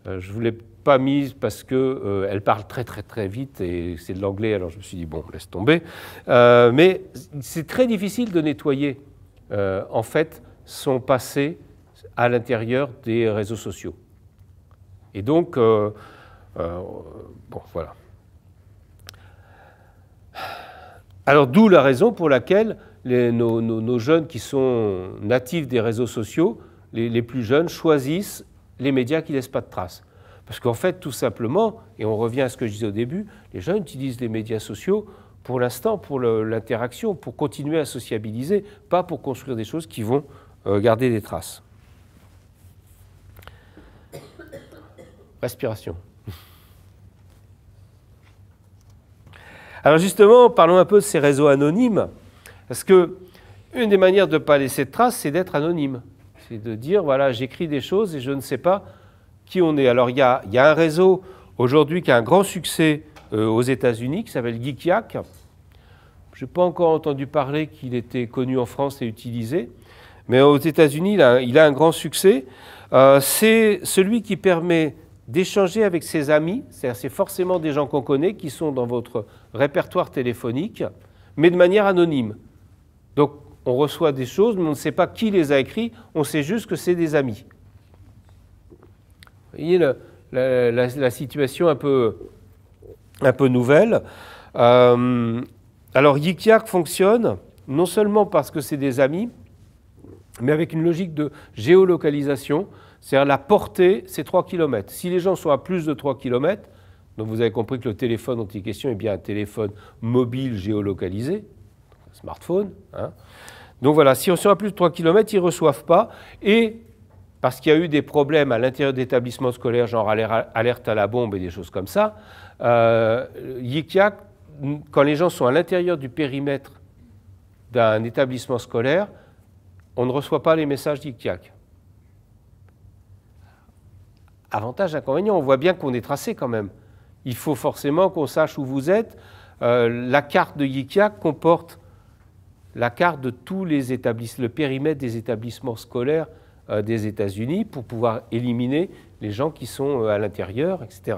Euh, je ne vous l'ai pas mise parce qu'elle elle parle très très très vite et c'est de l'anglais, alors je me suis dit, bon, laisse tomber. mais c'est très difficile de nettoyer en fait son passé à l'intérieur des réseaux sociaux. Et donc, euh, bon, voilà. Alors d'où la raison pour laquelle nos, jeunes qui sont natifs des réseaux sociaux, les, plus jeunes, choisissent les médias qui ne laissent pas de traces. Parce qu'en fait, tout simplement, et on revient à ce que je disais au début, les jeunes utilisent les médias sociaux pour l'instant, pour l'interaction, pour continuer à sociabiliser, pas pour construire des choses qui vont euh, garder des traces. Respiration. Alors justement, parlons un peu de ces réseaux anonymes, parce que une des manières de ne pas laisser de traces, c'est d'être anonyme. C'est de dire, voilà, j'écris des choses et je ne sais pas qui on est. Alors il y a, un réseau aujourd'hui qui a un grand succès euh, aux États-Unis, qui s'appelle GeekYak. Je n'ai pas encore entendu parler qu'il était connu en France et utilisé, mais aux États-Unis, il, a un grand succès. Euh, c'est celui qui permet d'échanger avec ses amis, c'est-à-dire c'est forcément des gens qu'on connaît qui sont dans votre répertoire téléphonique, mais de manière anonyme. Donc on reçoit des choses, mais on ne sait pas qui les a écrites, on sait juste que c'est des amis. Vous voyez la, situation un peu, nouvelle. Euh, alors Yikyak fonctionne non seulement parce que c'est des amis, mais avec une logique de géolocalisation. C'est-à-dire la portée, c'est 3 km. Si les gens sont à plus de 3 km, donc vous avez compris que le téléphone est question est bien un téléphone mobile géolocalisé, un smartphone. Hein. Donc voilà, si on est à plus de 3 km, ils ne reçoivent pas. Et parce qu'il y a eu des problèmes à l'intérieur d'établissements scolaires, genre alerte à la bombe et des choses comme ça, euh, quand les gens sont à l'intérieur du périmètre d'un établissement scolaire, on ne reçoit pas les messages d'Yikyak avantages, inconvénients. On voit bien qu'on est tracé quand même. Il faut forcément qu'on sache où vous êtes. Euh, la carte de Yikia comporte la carte de tous les établissements, le périmètre des établissements scolaires euh, des États-Unis pour pouvoir éliminer les gens qui sont euh, à l'intérieur, etc.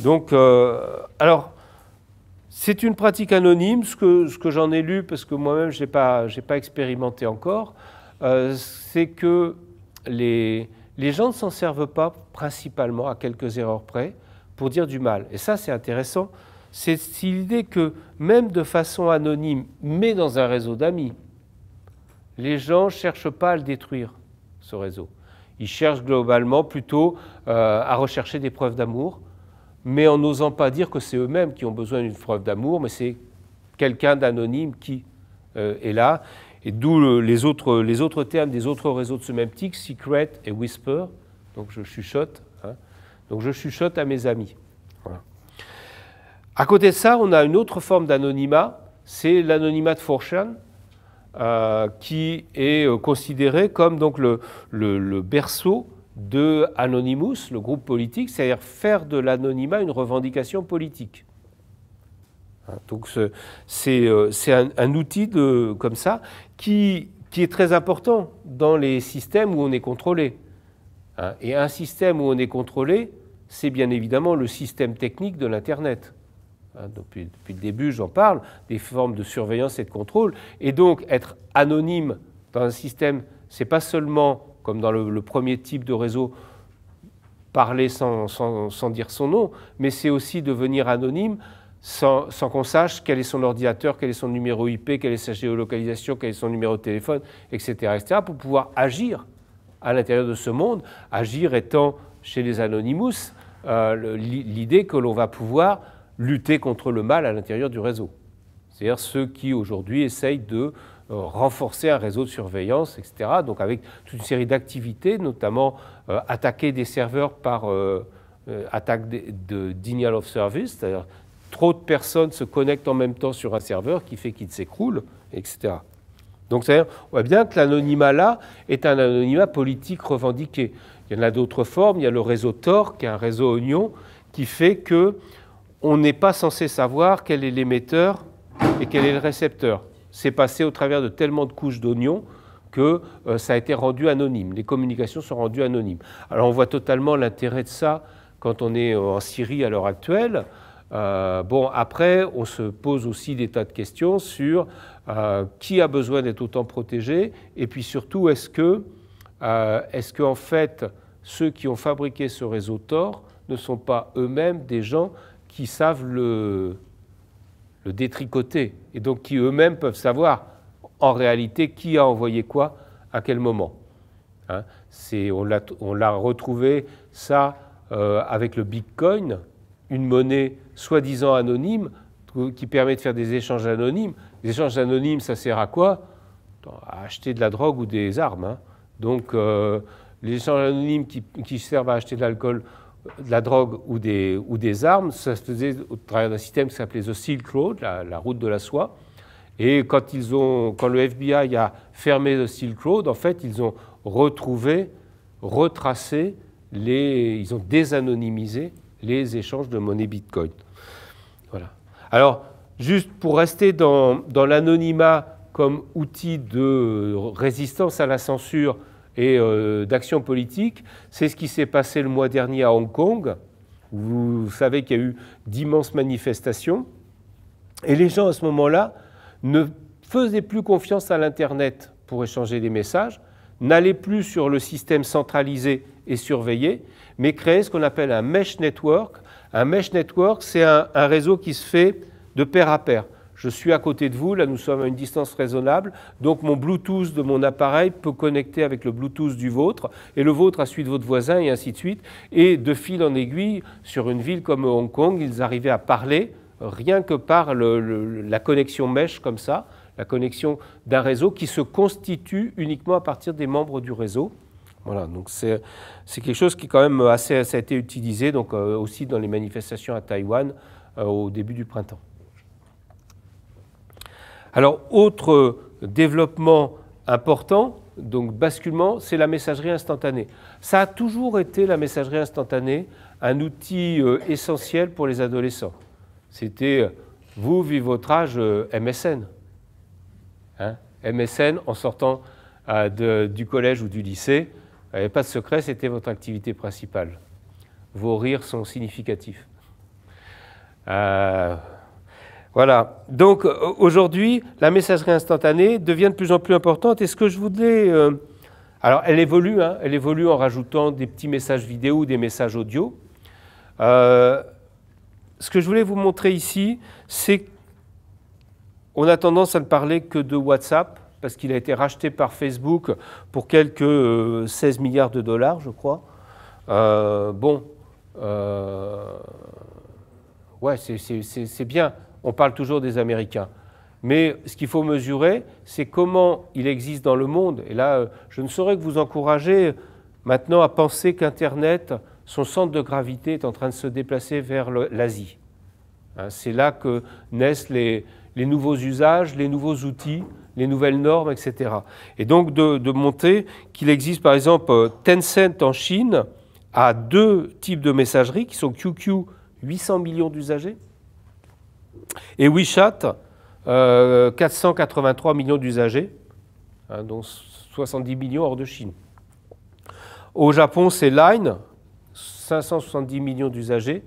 Donc, alors, c'est une pratique anonyme, ce que, ce que j'en ai lu, parce que moi-même, je n'ai pas, expérimenté encore, c'est que les, les gens ne s'en servent pas principalement, à quelques erreurs près, pour dire du mal. Et ça, c'est intéressant. C'est l'idée que même de façon anonyme, mais dans un réseau d'amis, les gens ne cherchent pas à le détruire, ce réseau. Ils cherchent globalement plutôt euh, à rechercher des preuves d'amour, mais en n'osant pas dire que c'est eux-mêmes qui ont besoin d'une preuve d'amour, mais c'est quelqu'un d'anonyme qui euh, est là. Et d'où les autres, les autres termes des autres réseaux de ce même type, « secret et whisper. Donc je chuchote. Hein. Donc je chuchote à mes amis. À côté de ça, on a une autre forme d'anonymat, c'est l'anonymat de 4 euh, qui est euh, considéré comme donc le, berceau de Anonymous, le groupe politique, c'est-à-dire faire de l'anonymat une revendication politique. Hein, donc c'est euh, un, outil de, comme ça qui, est très important dans les systèmes où on est contrôlé. Hein. Et un système où on est contrôlé, c'est bien évidemment le système technique de l'Internet. Hein. depuis, le début, j'en parle, des formes de surveillance et de contrôle. Et donc, être anonyme dans un système, n'est pas seulement, comme dans le, premier type de réseau, parler sans dire son nom, mais c'est aussi devenir anonyme sans, qu'on sache quel est son ordinateur, quel est son numéro IP, quelle est sa géolocalisation, quel est son numéro de téléphone, etc., etc., pour pouvoir agir à l'intérieur de ce monde, agir étant chez les Anonymous euh, l'idée que l'on va pouvoir lutter contre le mal à l'intérieur du réseau. C'est-à-dire ceux qui aujourd'hui essayent de euh, renforcer un réseau de surveillance, etc. Donc avec toute une série d'activités, notamment euh, attaquer des serveurs par attaque de, denial of Service, c'est-à-dire trop de personnes se connectent en même temps sur un serveur qui fait qu'il s'écroule, etc. Donc, on voit bien que l'anonymat-là est un anonymat politique revendiqué. Il y en a d'autres formes. Il y a le réseau Tor, qui est un réseau oignon, qui fait que on n'est pas censé savoir quel est l'émetteur et quel est le récepteur. C'est passé au travers de tellement de couches d'oignons que euh, ça a été rendu anonyme. Les communications sont rendues anonymes. Alors, on voit totalement l'intérêt de ça quand on est euh, en Syrie à l'heure actuelle. Euh, bon, après, on se pose aussi des tas de questions sur euh, qui a besoin d'être autant protégé, et puis surtout, est-ce que, euh, est en fait, ceux qui ont fabriqué ce réseau Tor ne sont pas eux-mêmes des gens qui savent le, détricoter, et donc qui eux-mêmes peuvent savoir en réalité qui a envoyé quoi à quel moment. Hein on l'a retrouvé ça avec le Bitcoin, une monnaie soi-disant anonyme qui permet de faire des échanges anonymes. Les échanges anonymes, ça sert à quoi À acheter de la drogue ou des armes. Hein. Donc, euh, les échanges anonymes qui, servent à acheter de l'alcool, de la drogue ou des, ou des armes, ça se faisait au travers d'un système qui s'appelait The Silk Road, la, route de la soie. Et quand, ils ont, quand le FBI a fermé The Silk Road, en fait, ils ont retrouvé, retracé, les, ils ont désanonymisé les échanges de monnaie Bitcoin. Voilà. Alors, juste pour rester dans, l'anonymat comme outil de résistance à la censure et euh, d'action politique, c'est ce qui s'est passé le mois dernier à Hong Kong. Vous savez qu'il y a eu d'immenses manifestations. Et les gens, à ce moment-là, ne faisaient plus confiance à l'Internet pour échanger des messages, n'allaient plus sur le système centralisé et surveillé, mais créer ce qu'on appelle un mesh network. Un mesh network, c'est un, réseau qui se fait de pair à pair. Je suis à côté de vous, là nous sommes à une distance raisonnable, donc mon Bluetooth de mon appareil peut connecter avec le Bluetooth du vôtre, et le vôtre à celui de votre voisin, et ainsi de suite. Et de fil en aiguille, sur une ville comme Hong Kong, ils arrivaient à parler rien que par la connexion mesh comme ça, la connexion d'un réseau qui se constitue uniquement à partir des membres du réseau. Voilà, donc c'est quelque chose qui quand même a été utilisé donc, euh, aussi dans les manifestations à Taïwan euh, au début du printemps. Alors, autre développement important, donc basculement, c'est la messagerie instantanée. Ça a toujours été la messagerie instantanée, un outil euh, essentiel pour les adolescents. C'était, vous, vivez votre âge, MSN. Hein, MSN en sortant du collège ou du lycée n'y avait pas de secret, c'était votre activité principale. Vos rires sont significatifs. Euh, voilà. Donc aujourd'hui, la messagerie instantanée devient de plus en plus importante. Et ce que je voulais. Euh, alors elle évolue, hein. elle évolue en rajoutant des petits messages vidéo ou des messages audio. Euh, ce que je voulais vous montrer ici, c'est qu'on a tendance à ne parler que de WhatsApp parce qu'il a été racheté par Facebook pour quelques 16 euh, milliards de dollars, je crois. Euh, bon, euh, ouais, c'est bien. On parle toujours des Américains. Mais ce qu'il faut mesurer, c'est comment il existe dans le monde. Et là, je ne saurais que vous encourager maintenant à penser qu'Internet, son centre de gravité est en train de se déplacer vers l'Asie. Hein, c'est là que naissent les, les nouveaux usages, les nouveaux outils, les nouvelles normes, etc. Et donc de, montrer qu'il existe par exemple euh, Tencent en Chine à deux types de messagerie qui sont QQ 800 millions d'usagers et WeChat 483 euh, millions d'usagers, hein, dont 70 millions hors de Chine. Au Japon, c'est Line, 570 millions d'usagers,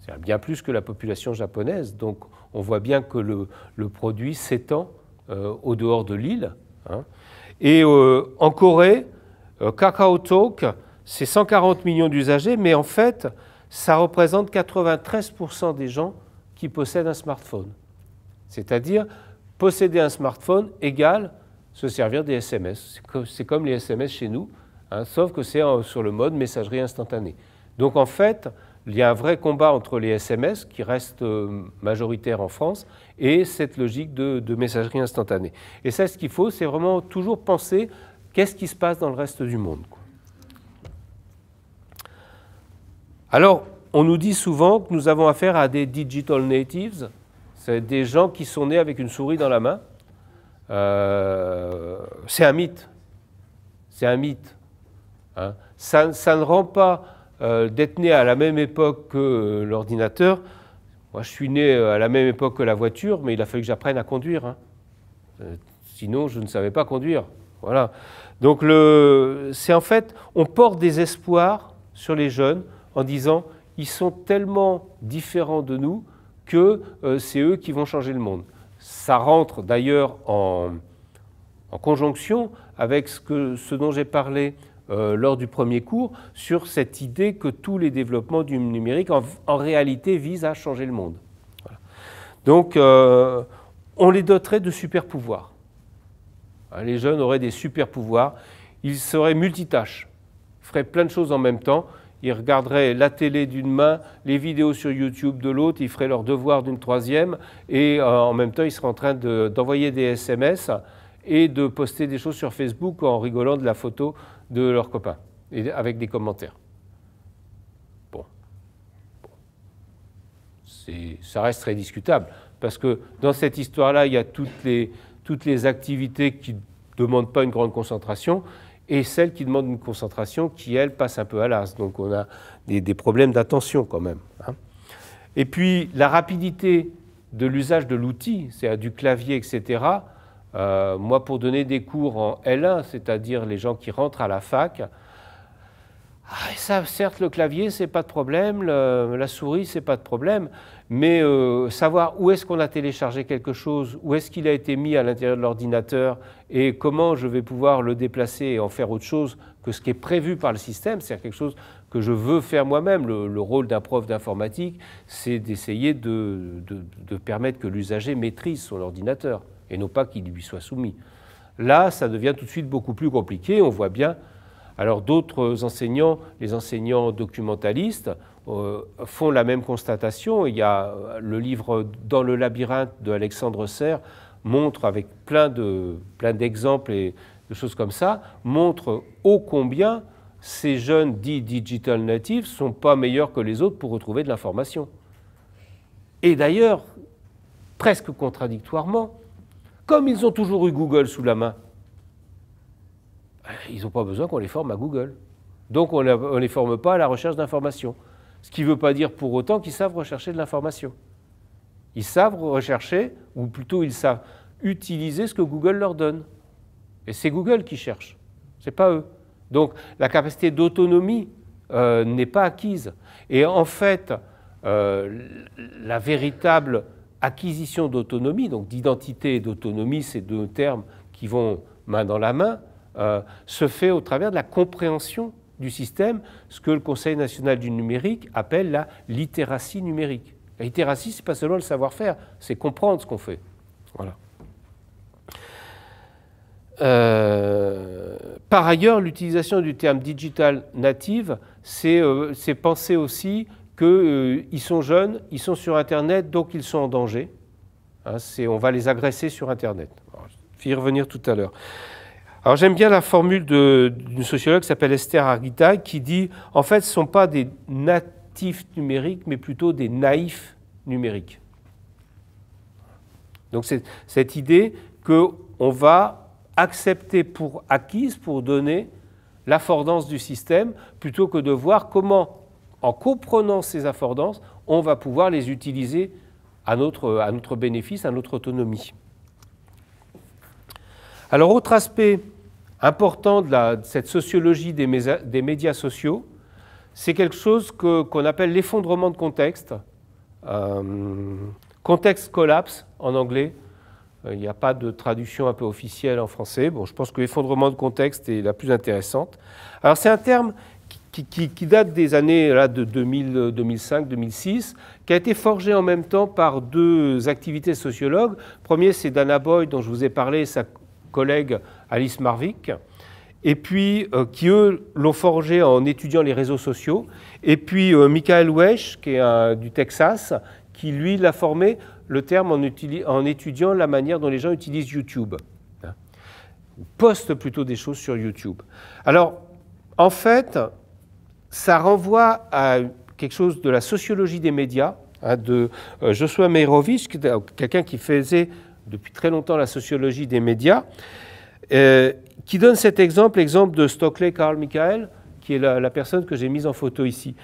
c'est bien plus que la population japonaise. Donc on voit bien que le, produit s'étend euh, au dehors de l'île. Hein. Et euh, en Corée, euh, Kakao Talk, c'est 140 millions d'usagers, mais en fait, ça représente 93% des gens qui possèdent un smartphone. C'est-à-dire, posséder un smartphone égale se servir des SMS. C'est comme les SMS chez nous, hein, sauf que c'est sur le mode messagerie instantanée. Donc en fait, il y a un vrai combat entre les SMS, qui restent euh, majoritaires en France, et cette logique de, messagerie instantanée. Et ça, ce qu'il faut, c'est vraiment toujours penser qu'est-ce qui se passe dans le reste du monde. Alors, on nous dit souvent que nous avons affaire à des digital natives, c'est des gens qui sont nés avec une souris dans la main. Euh, c'est un mythe. C'est un mythe. Hein. ça, ça ne rend pas euh, d'être né à la même époque que euh, l'ordinateur, moi je suis né euh, à la même époque que la voiture, mais il a fallu que j'apprenne à conduire. Hein. sinon, je ne savais pas conduire. Voilà. Donc c'est en fait, on porte des espoirs sur les jeunes en disant, ils sont tellement différents de nous que c'est eux qui vont changer le monde. Ça rentre d'ailleurs en, conjonction avec ce, ce dont j'ai parlé euh, lors du premier cours sur cette idée que tous les développements du numérique en, réalité visent à changer le monde. Donc euh, on les doterait de super pouvoirs. Hein, les jeunes auraient des super pouvoirs, ils seraient multitâches, feraient plein de choses en même temps, ils regarderaient la télé d'une main, les vidéos sur YouTube de l'autre, ils feraient leurs devoirs d'une troisième, et euh, en même temps, ils seraient en train d'envoyer des SMS et de poster des choses sur Facebook en rigolant de la photo de leurs copains, avec des commentaires. Bon. Ça reste très discutable, parce que dans cette histoire-là, il y a toutes les, toutes les activités qui ne demandent pas une grande concentration, et celles qui demandent une concentration qui, elle, passe un peu à l'as. Donc on a des, problèmes d'attention quand même. Hein. Et puis la rapidité de l'usage de l'outil, c'est-à-dire du clavier, etc., euh, moi, pour donner des cours en L1, c'est-à-dire les gens qui rentrent à la fac, ah, ça, certes, le clavier, c'est pas de problème, la souris, c'est pas de problème, mais euh, savoir où est-ce qu'on a téléchargé quelque chose, où est-ce qu'il a été mis à l'intérieur de l'ordinateur et comment je vais pouvoir le déplacer et en faire autre chose que ce qui est prévu par le système, c'est-à-dire quelque chose que je veux faire moi-même. Le, rôle d'un prof d'informatique, c'est d'essayer de, de permettre que l'usager maîtrise son ordinateur et non pas qu'il lui soit soumis. Là, ça devient tout de suite beaucoup plus compliqué. On voit bien. Alors d'autres enseignants, les enseignants documentalistes, euh, font la même constatation. Il y a euh, le livre Dans le labyrinthe de Alexandre Serre montre avec plein de plein d'exemples et de choses comme ça, montre ô combien ces jeunes dits digital natives sont pas meilleurs que les autres pour retrouver de l'information. Et d'ailleurs, presque contradictoirement, comme ils ont toujours eu Google sous la main, ils n'ont pas besoin qu'on les forme à Google. Donc on ne les forme pas à la recherche d'informations. Ce qui ne veut pas dire pour autant qu'ils savent rechercher de l'information. Ils savent rechercher, ou plutôt ils savent utiliser ce que Google leur donne. Et c'est Google qui cherche, ce n'est pas eux. Donc la capacité d'autonomie euh, n'est pas acquise. Et en fait, euh, la véritable acquisition d'autonomie, donc d'identité et d'autonomie, ces deux termes qui vont main dans la main, euh, se fait au travers de la compréhension du système, ce que le Conseil national du numérique appelle la littératie numérique. La littératie, c'est pas seulement le savoir-faire, c'est comprendre ce qu'on fait. Voilà. Euh, par ailleurs, l'utilisation du terme digital native, c'est euh, penser aussi qu'ils euh, sont jeunes, ils sont sur Internet, donc ils sont en danger. Hein, on va les agresser sur Internet. je vais y revenir tout à l'heure. Alors j'aime bien la formule d'une sociologue qui s'appelle Esther Arguitay qui dit en fait ce ne sont pas des natifs numériques mais plutôt des naïfs numériques. Donc c'est cette idée qu'on va accepter pour acquise, pour donner l'affordance du système, plutôt que de voir comment en comprenant ces affordances, on va pouvoir les utiliser à notre, à notre bénéfice, à notre autonomie. Alors, autre aspect important de, cette sociologie des, des médias sociaux, c'est quelque chose qu'on appelle l'effondrement de contexte, euh, contexte collapse en anglais. Euh, il n'y a pas de traduction un peu officielle en français. Bon, je pense que l'effondrement de contexte est la plus intéressante. Alors c'est un terme qui, date des années là, de 2000, 2005, 2006, qui a été forgé en même temps par deux activités sociologues. premier, c'est Dana Boyd, dont je vous ai parlé, et sa collègue Alice Marvick, et puis euh, qui, eux, l'ont forgé en étudiant les réseaux sociaux. Et puis euh, Michael Wesch, qui est du Texas, qui, lui, l'a formé le terme en, étudiant la manière dont les gens utilisent YouTube, postent plutôt des choses sur YouTube. Alors, en fait, ça renvoie à quelque chose de la sociologie des médias, hein, de euh, Joshua Meirovich, euh, quelqu'un qui faisait depuis très longtemps la sociologie des médias, euh, qui donne cet exemple, l'exemple de Stockley Carl Michael, qui est la, personne que j'ai mise en photo ici.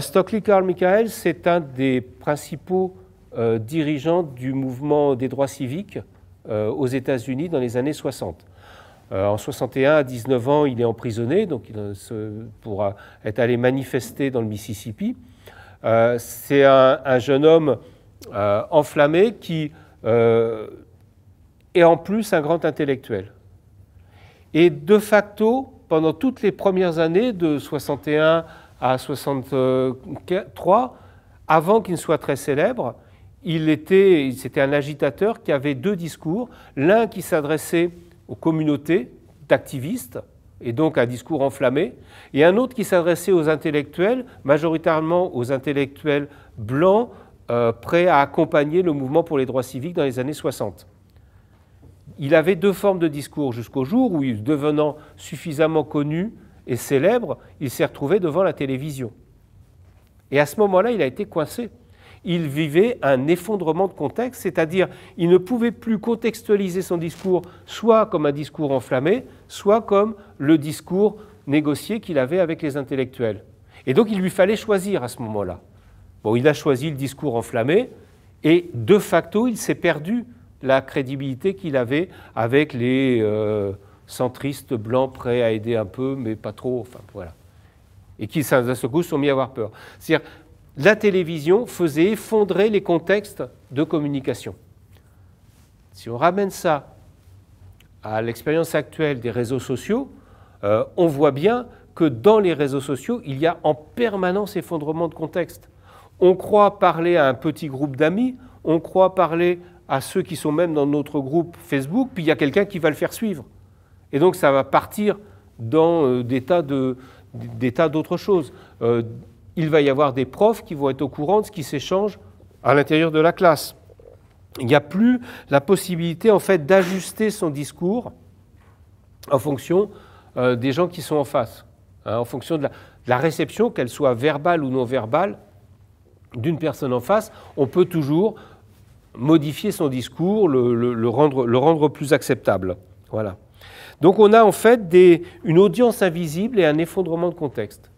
Stockley Carl Michael, c'est un des principaux dirigeants du mouvement des droits civiques aux États-Unis dans les années 60. Euh, en 61, à 19 ans, il est emprisonné, donc il euh, pour être allé manifester dans le Mississippi. Euh, c'est un, jeune homme enflammé qui est en plus un grand intellectuel. Et de facto, pendant toutes les premières années, de 61 à 63, avant qu'il ne soit très célèbre, il était, c'était un agitateur qui avait deux discours, l'un qui s'adressait aux communautés d'activistes, et donc un discours enflammé, et un autre qui s'adressait aux intellectuels, majoritairement aux intellectuels blancs, euh, prêts à accompagner le mouvement pour les droits civiques dans les années 60. Il avait deux formes de discours jusqu'au jour où, devenant suffisamment connu et célèbre, il s'est retrouvé devant la télévision. Et à ce moment-là, il a été coincé il vivait un effondrement de contexte, c'est-à-dire il ne pouvait plus contextualiser son discours soit comme un discours enflammé, soit comme le discours négocié qu'il avait avec les intellectuels. Et donc il lui fallait choisir à ce moment-là. Bon, il a choisi le discours enflammé et de facto il s'est perdu la crédibilité qu'il avait avec les euh, centristes blancs prêts à aider un peu, mais pas trop. Enfin voilà. Et qui d'un ce coup sont mis à avoir peur. C'est-à-dire la télévision faisait effondrer les contextes de communication. Si on ramène ça à l'expérience actuelle des réseaux sociaux, euh, on voit bien que dans les réseaux sociaux, il y a en permanence effondrement de contexte. On croit parler à un petit groupe d'amis, on croit parler à ceux qui sont même dans notre groupe Facebook, puis il y a quelqu'un qui va le faire suivre. Et donc ça va partir dans euh, des tas d'autres choses. Euh, il va y avoir des profs qui vont être au courant de ce qui s'échange à l'intérieur de la classe. Il n'y a plus la possibilité en fait d'ajuster son discours en fonction euh, des gens qui sont en face, hein, en fonction de la, réception, qu'elle soit verbale ou non verbale, d'une personne en face. On peut toujours modifier son discours, le, rendre, le rendre plus acceptable. Voilà. Donc on a en fait une audience invisible et un effondrement de contexte.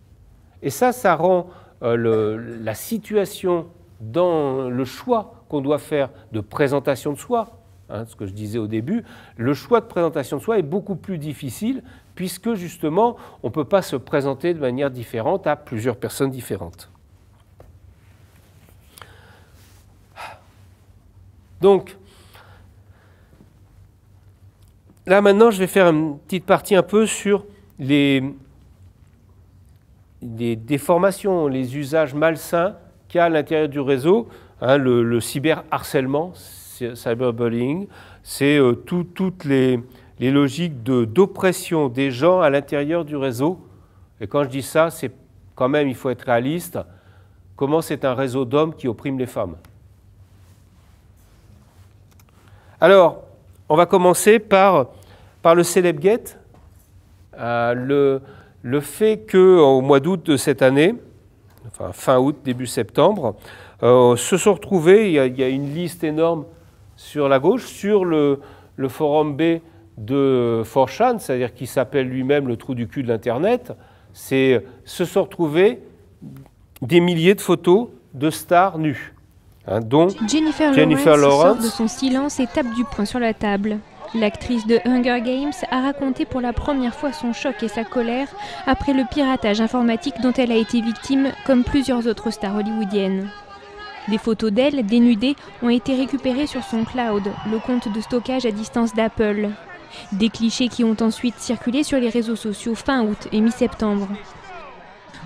Et ça, ça rend euh, la situation dans le choix qu'on doit faire de présentation de soi, hein, ce que je disais au début, le choix de présentation de soi est beaucoup plus difficile puisque justement on ne peut pas se présenter de manière différente à plusieurs personnes différentes. Donc, là maintenant, je vais faire une petite partie un peu sur les, des déformations, les usages malsains qu'il y a à l'intérieur du réseau. Hein, le, le cyberharcèlement, cyberbullying, c'est euh, toutes les, les logiques d'oppression des gens à l'intérieur du réseau. Et quand je dis ça, c'est quand même, il faut être réaliste. Comment c'est un réseau d'hommes qui opprime les femmes Alors, on va commencer par, par le célèbre euh, le, le fait qu'au mois d'août de cette année, enfin fin août, début septembre, euh, se sont retrouvés, il y, a, une liste énorme sur la gauche, sur le, forum B de Forchan, c'est-à-dire qui s'appelle lui-même le trou du cul de l'Internet, c'est se sont retrouvés des milliers de photos de stars nues, hein, dont Jennifer, Jennifer Lawrence sort de son silence et tape du poing sur la table. L'actrice de Hunger Games a raconté pour la première fois son choc et sa colère après le piratage informatique dont elle a été victime comme plusieurs autres stars hollywoodiennes. Des photos d'elle, dénudées, ont été récupérées sur son cloud, le compte de stockage à distance d'Apple. Des clichés qui ont ensuite circulé sur les réseaux sociaux fin août et mi-septembre.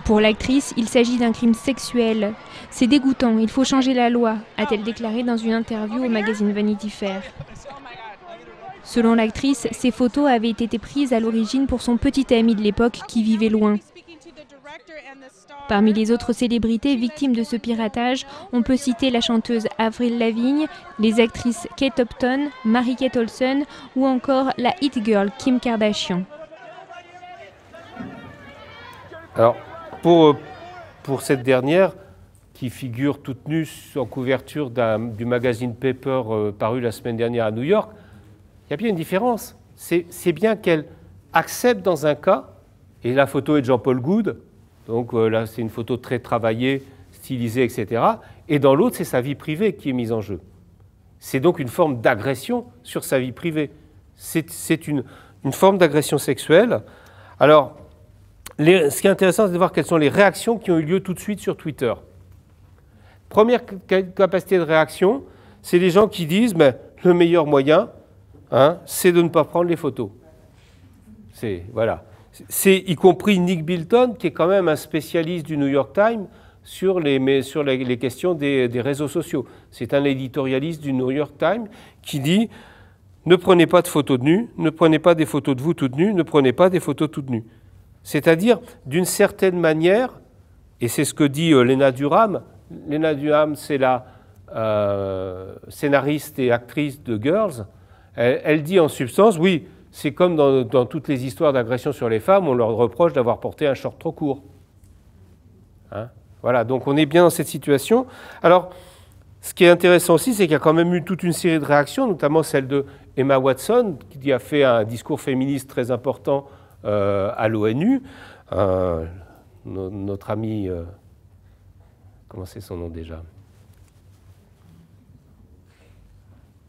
Pour l'actrice, il s'agit d'un crime sexuel. C'est dégoûtant, il faut changer la loi, a-t-elle déclaré dans une interview au magazine Vanity Fair. Selon l'actrice, ces photos avaient été prises à l'origine pour son petit ami de l'époque qui vivait loin. Parmi les autres célébrités victimes de ce piratage, on peut citer la chanteuse Avril Lavigne, les actrices Kate Upton, Mary-Kate Olsen ou encore la hit girl Kim Kardashian. Alors, pour, euh, pour cette dernière, qui figure toute nue en couverture du magazine Paper euh, paru la semaine dernière à New York, il y a bien une différence. C'est bien qu'elle accepte dans un cas, et la photo est de Jean-Paul Good, donc euh, là c'est une photo très travaillée, stylisée, etc. Et dans l'autre, c'est sa vie privée qui est mise en jeu. C'est donc une forme d'agression sur sa vie privée. C'est une, forme d'agression sexuelle. Alors, ce qui est intéressant, c'est de voir quelles sont les réactions qui ont eu lieu tout de suite sur Twitter. Première capacité de réaction, c'est les gens qui disent, mais le meilleur moyen, Hein, c'est de ne pas prendre les photos. C'est voilà. C'est y compris Nick Bilton, qui est quand même un spécialiste du New York Times sur les, questions des, réseaux sociaux. C'est un éditorialiste du New York Times qui dit ne prenez pas de photos de nues, ne prenez pas des photos de vous toutes nues, ne prenez pas des photos toutes nues. C'est-à-dire, d'une certaine manière, et c'est ce que dit euh, Lena Durham, Lena Durham, c'est la euh, scénariste et actrice de Girls, elle, dit en substance, oui, c'est comme dans, toutes les histoires d'agression sur les femmes, on leur reproche d'avoir porté un short trop court. Hein, voilà, donc on est bien dans cette situation. Alors, ce qui est intéressant aussi, c'est qu'il y a quand même eu toute une série de réactions, notamment celle de Emma Watson, qui a fait un discours féministe très important euh, à l'ONU. Euh, notre ami, euh, comment c'est son nom déjà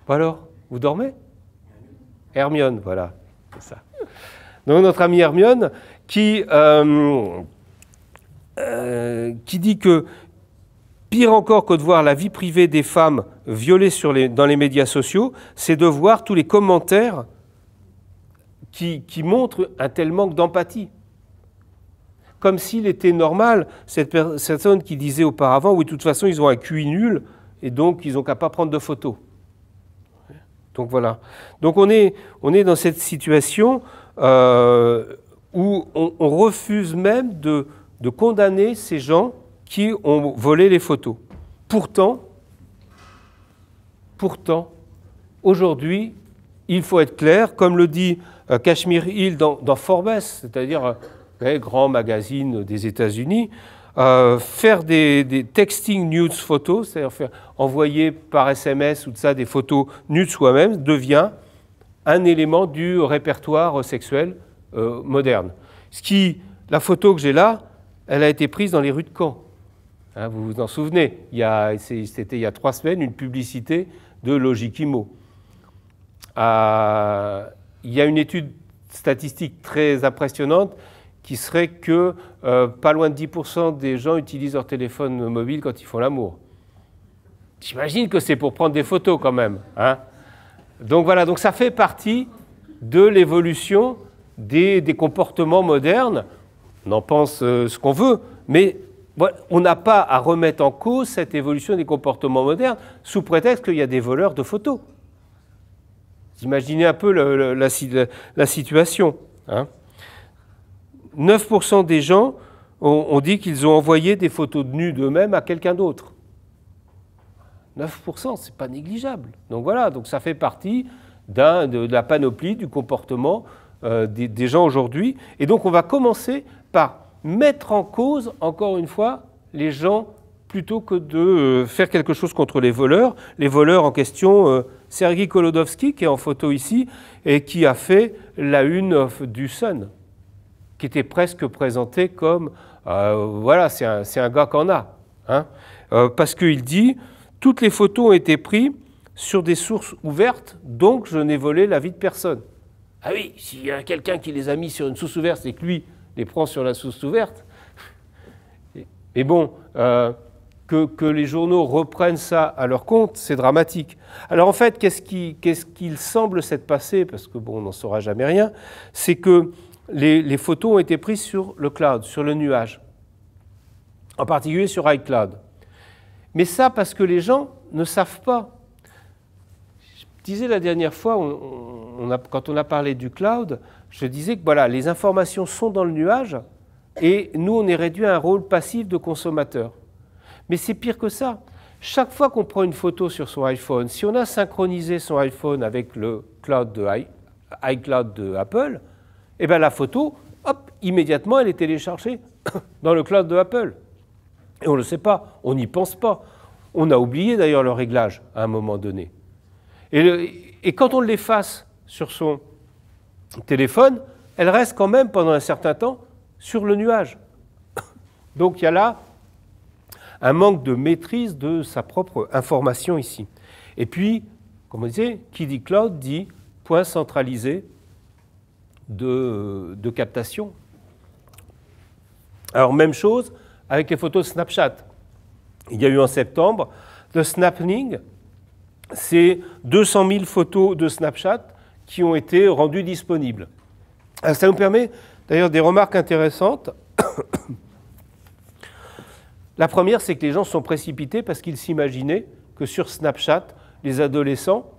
Bon alors, vous dormez Hermione, voilà, c'est ça. Donc notre amie Hermione qui, euh, euh, qui dit que pire encore que de voir la vie privée des femmes violée dans les médias sociaux, c'est de voir tous les commentaires qui, montrent un tel manque d'empathie comme s'il était normal, cette personne qui disait auparavant, oui, de toute façon, ils ont un QI nul, et donc ils n'ont qu'à pas prendre de photos. Donc voilà. Donc on est, dans cette situation euh, où on, refuse même de, condamner ces gens qui ont volé les photos. Pourtant, pourtant, aujourd'hui, il faut être clair, comme le dit euh, Kashmir Hill dans, dans Forbes, c'est-à-dire un euh, grand magazine des États-Unis, euh, faire des, texting nudes photos, c'est-à-dire envoyer par SMS ou de ça des photos nudes soi-même, devient un élément du répertoire sexuel euh, moderne. Ce qui, la photo que j'ai là, elle a été prise dans les rues de Caen. Hein, vous vous en souvenez C'était il y a trois semaines une publicité de Logikimo. Euh, il y a une étude statistique très impressionnante qui serait que euh, pas loin de 10% des gens utilisent leur téléphone mobile quand ils font l'amour. J'imagine que c'est pour prendre des photos quand même. Hein donc voilà, donc ça fait partie de l'évolution des, comportements modernes. On en pense euh, ce qu'on veut, mais on n'a pas à remettre en cause cette évolution des comportements modernes sous prétexte qu'il y a des voleurs de photos. Imaginez un peu la, situation. Hein 9% des gens ont, dit qu'ils ont envoyé des photos de nus d'eux-mêmes à quelqu'un d'autre. 9%, ce n'est pas négligeable. Donc voilà, donc ça fait partie de, la panoplie du comportement euh, des, gens aujourd'hui. Et donc on va commencer par mettre en cause, encore une fois, les gens plutôt que de euh, faire quelque chose contre les voleurs. Les voleurs en question, euh, Sergi Kolodowski, qui est en photo ici, et qui a fait la une du Sun qui était presque présenté comme euh, voilà, c'est un, un, gars qu'on a. Hein euh, parce qu'il dit toutes les photos ont été prises sur des sources ouvertes, donc je n'ai volé la vie de personne. Ah oui, s'il y a quelqu'un qui les a mis sur une source ouverte et que lui les prend sur la source ouverte. Mais bon, euh, que, que, les journaux reprennent ça à leur compte, c'est dramatique. Alors en fait, qu'est-ce qu'il semble s'être passé Parce que bon, on n'en saura jamais rien. C'est que les, photos ont été prises sur le cloud, sur le nuage, en particulier sur iCloud. Mais ça parce que les gens ne savent pas. Je disais la dernière fois, quand on a parlé du cloud, je disais que voilà, les informations sont dans le nuage et nous, on est réduit à un rôle passif de consommateur. Mais c'est pire que ça. Chaque fois qu'on prend une photo sur son iPhone, si on a synchronisé son iPhone avec le cloud de iCloud de Apple, eh bien la photo, hop, immédiatement, elle est téléchargée dans le cloud de Apple. Et on ne le sait pas, on n'y pense pas. On a oublié d'ailleurs le réglage à un moment donné. Et, quand on l'efface sur son téléphone, elle reste quand même pendant un certain temps sur le nuage. Donc il y a là un manque de maîtrise de sa propre information ici. Et puis, comme on disait, qui dit cloud dit point centralisé euh, de, captation. Alors même chose avec les photos Snapchat. Il y a eu en septembre le Snapning. c'est 200 000 photos de Snapchat qui ont été rendues disponibles. ça nous permet d'ailleurs des remarques intéressantes. La première, c'est que les gens sont précipités parce qu'ils s'imaginaient que sur Snapchat, les adolescents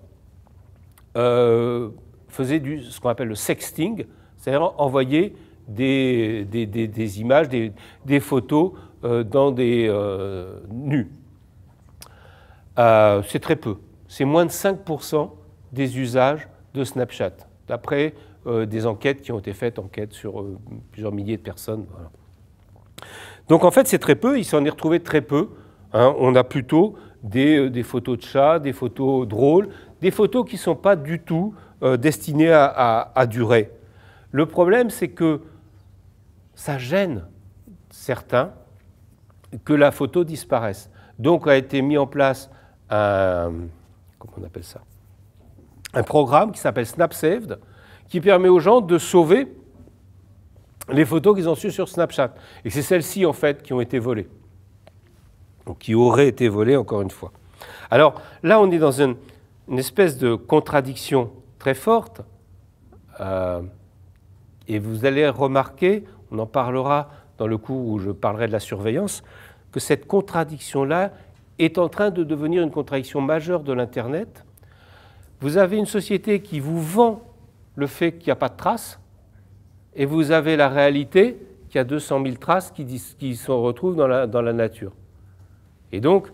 euh, faisait du, ce qu'on appelle le sexting, c'est-à-dire envoyer des, images, des, photos euh, dans des euh, nus. Euh, c'est très peu. C'est moins de 5% des usages de Snapchat, d'après des enquêtes qui ont été faites, enquêtes sur plusieurs milliers de personnes. Donc en fait, c'est très peu, il s'en est retrouvé très peu. Hein. On a plutôt des, des, photos de chats, des photos drôles, des photos qui ne sont pas du tout euh, destiné à, durer. Le problème, c'est que ça gêne certains que la photo disparaisse. Donc a été mis en place un, on appelle ça, un programme qui s'appelle SnapSaved, qui permet aux gens de sauver les photos qu'ils ont sues sur Snapchat. Et c'est celles-ci, en fait, qui ont été volées. Ou qui auraient été volées, encore une fois. Alors là, on est dans une espèce de contradiction très forte. Euh, et vous allez remarquer, on en parlera dans le cours où je parlerai de la surveillance, que cette contradiction-là est en train de devenir une contradiction majeure de l'Internet. Vous avez une société qui vous vend le fait qu'il n'y a pas de traces, et vous avez la réalité qu'il y a 200 000 traces qui, qui se retrouvent dans la, dans la nature. Et donc,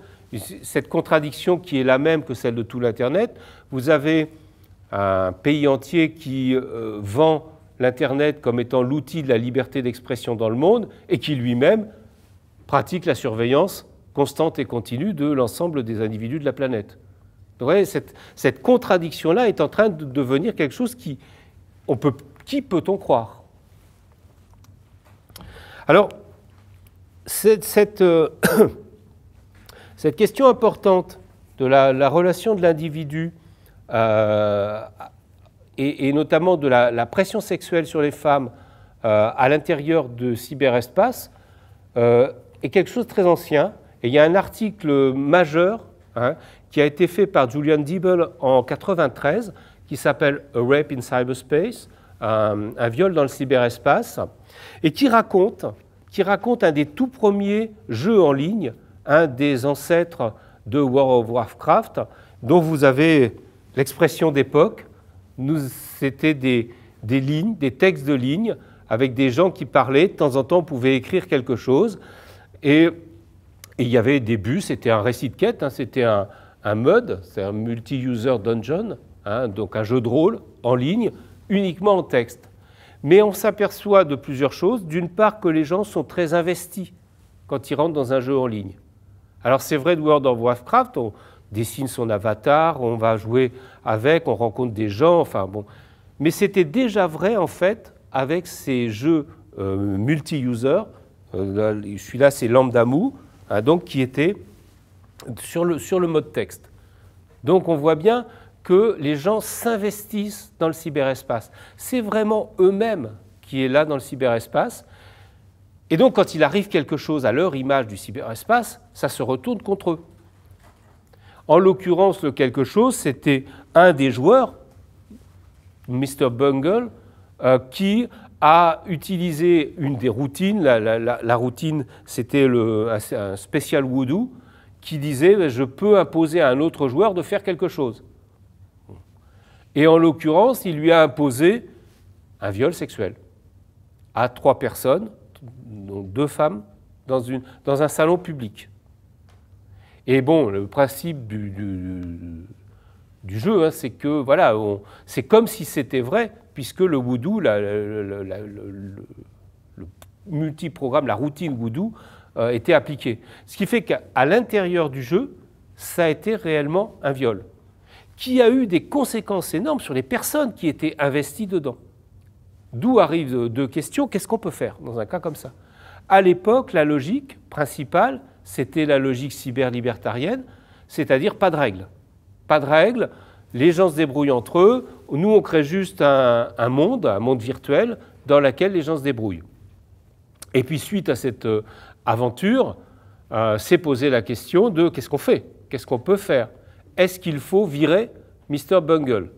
cette contradiction qui est la même que celle de tout l'Internet, vous avez un pays entier qui euh, vend l'Internet comme étant l'outil de la liberté d'expression dans le monde et qui lui-même pratique la surveillance constante et continue de l'ensemble des individus de la planète. Vous voyez, cette, contradiction-là est en train de devenir quelque chose qui, on peut, qui peut-on croire Alors, cette, cette, euh, question importante de la relation de l'individu euh, et, notamment de la, pression sexuelle sur les femmes euh, à l'intérieur de cyberespace euh, est quelque chose de très ancien. Et il y a un article majeur hein, qui a été fait par Julian Diebel en 1993 qui s'appelle A Rape in Cyberspace, un, viol dans le cyberespace, et qui raconte, qui raconte un des tout premiers jeux en ligne, un des ancêtres de World of Warcraft, dont vous avez L'expression d'époque, c'était des, lignes, des textes de lignes, avec des gens qui parlaient. De temps en temps, on pouvait écrire quelque chose. Et, il y avait des buts, c'était un récit de quête, hein. c'était un, un c'est un multi-user dungeon, hein. donc un jeu de rôle en ligne, uniquement en texte. Mais on s'aperçoit de plusieurs choses. D'une part, que les gens sont très investis quand ils rentrent dans un jeu en ligne. Alors c'est vrai de World of Warcraft, dessine son avatar, on va jouer avec, on rencontre des gens, enfin bon. Mais c'était déjà vrai en fait avec ces jeux euh, multi-user. Euh, celui-là, c'est Lambda Mou, hein, donc qui était sur le, sur le mode texte. Donc on voit bien que les gens s'investissent dans le cyberespace. C'est vraiment eux-mêmes qui est là dans le cyberespace. Et donc quand il arrive quelque chose à leur image du cyberespace, ça se retourne contre eux. En l'occurrence, le quelque chose, c'était un des joueurs, Mr. Bungle, euh, qui a utilisé une des routines. La, routine, c'était un spécial voodoo qui disait ben, je peux imposer à un autre joueur de faire quelque chose. Et en l'occurrence, il lui a imposé un viol sexuel à trois personnes, donc deux femmes, dans un salon public. Et bon, le principe du, jeu, hein, c'est que voilà, c'est comme si c'était vrai, puisque le voodoo, le, multi multiprogramme, la routine voodoo, euh, était appliquée. Ce qui fait qu'à l'intérieur du jeu, ça a été réellement un viol, qui a eu des conséquences énormes sur les personnes qui étaient investies dedans. D'où arrivent deux questions qu'est-ce qu'on peut faire dans un cas comme ça À l'époque, la logique principale, c'était la logique cyberlibertarienne, c'est-à-dire pas de règles. Pas de règles, les gens se débrouillent entre eux, nous on crée juste un, monde, un monde virtuel, dans lequel les gens se débrouillent. Et puis suite à cette euh, aventure, euh, s'est posée la question de qu'est-ce qu'on fait Qu'est-ce qu'on peut faire Est-ce qu'il faut virer Mr. Bungle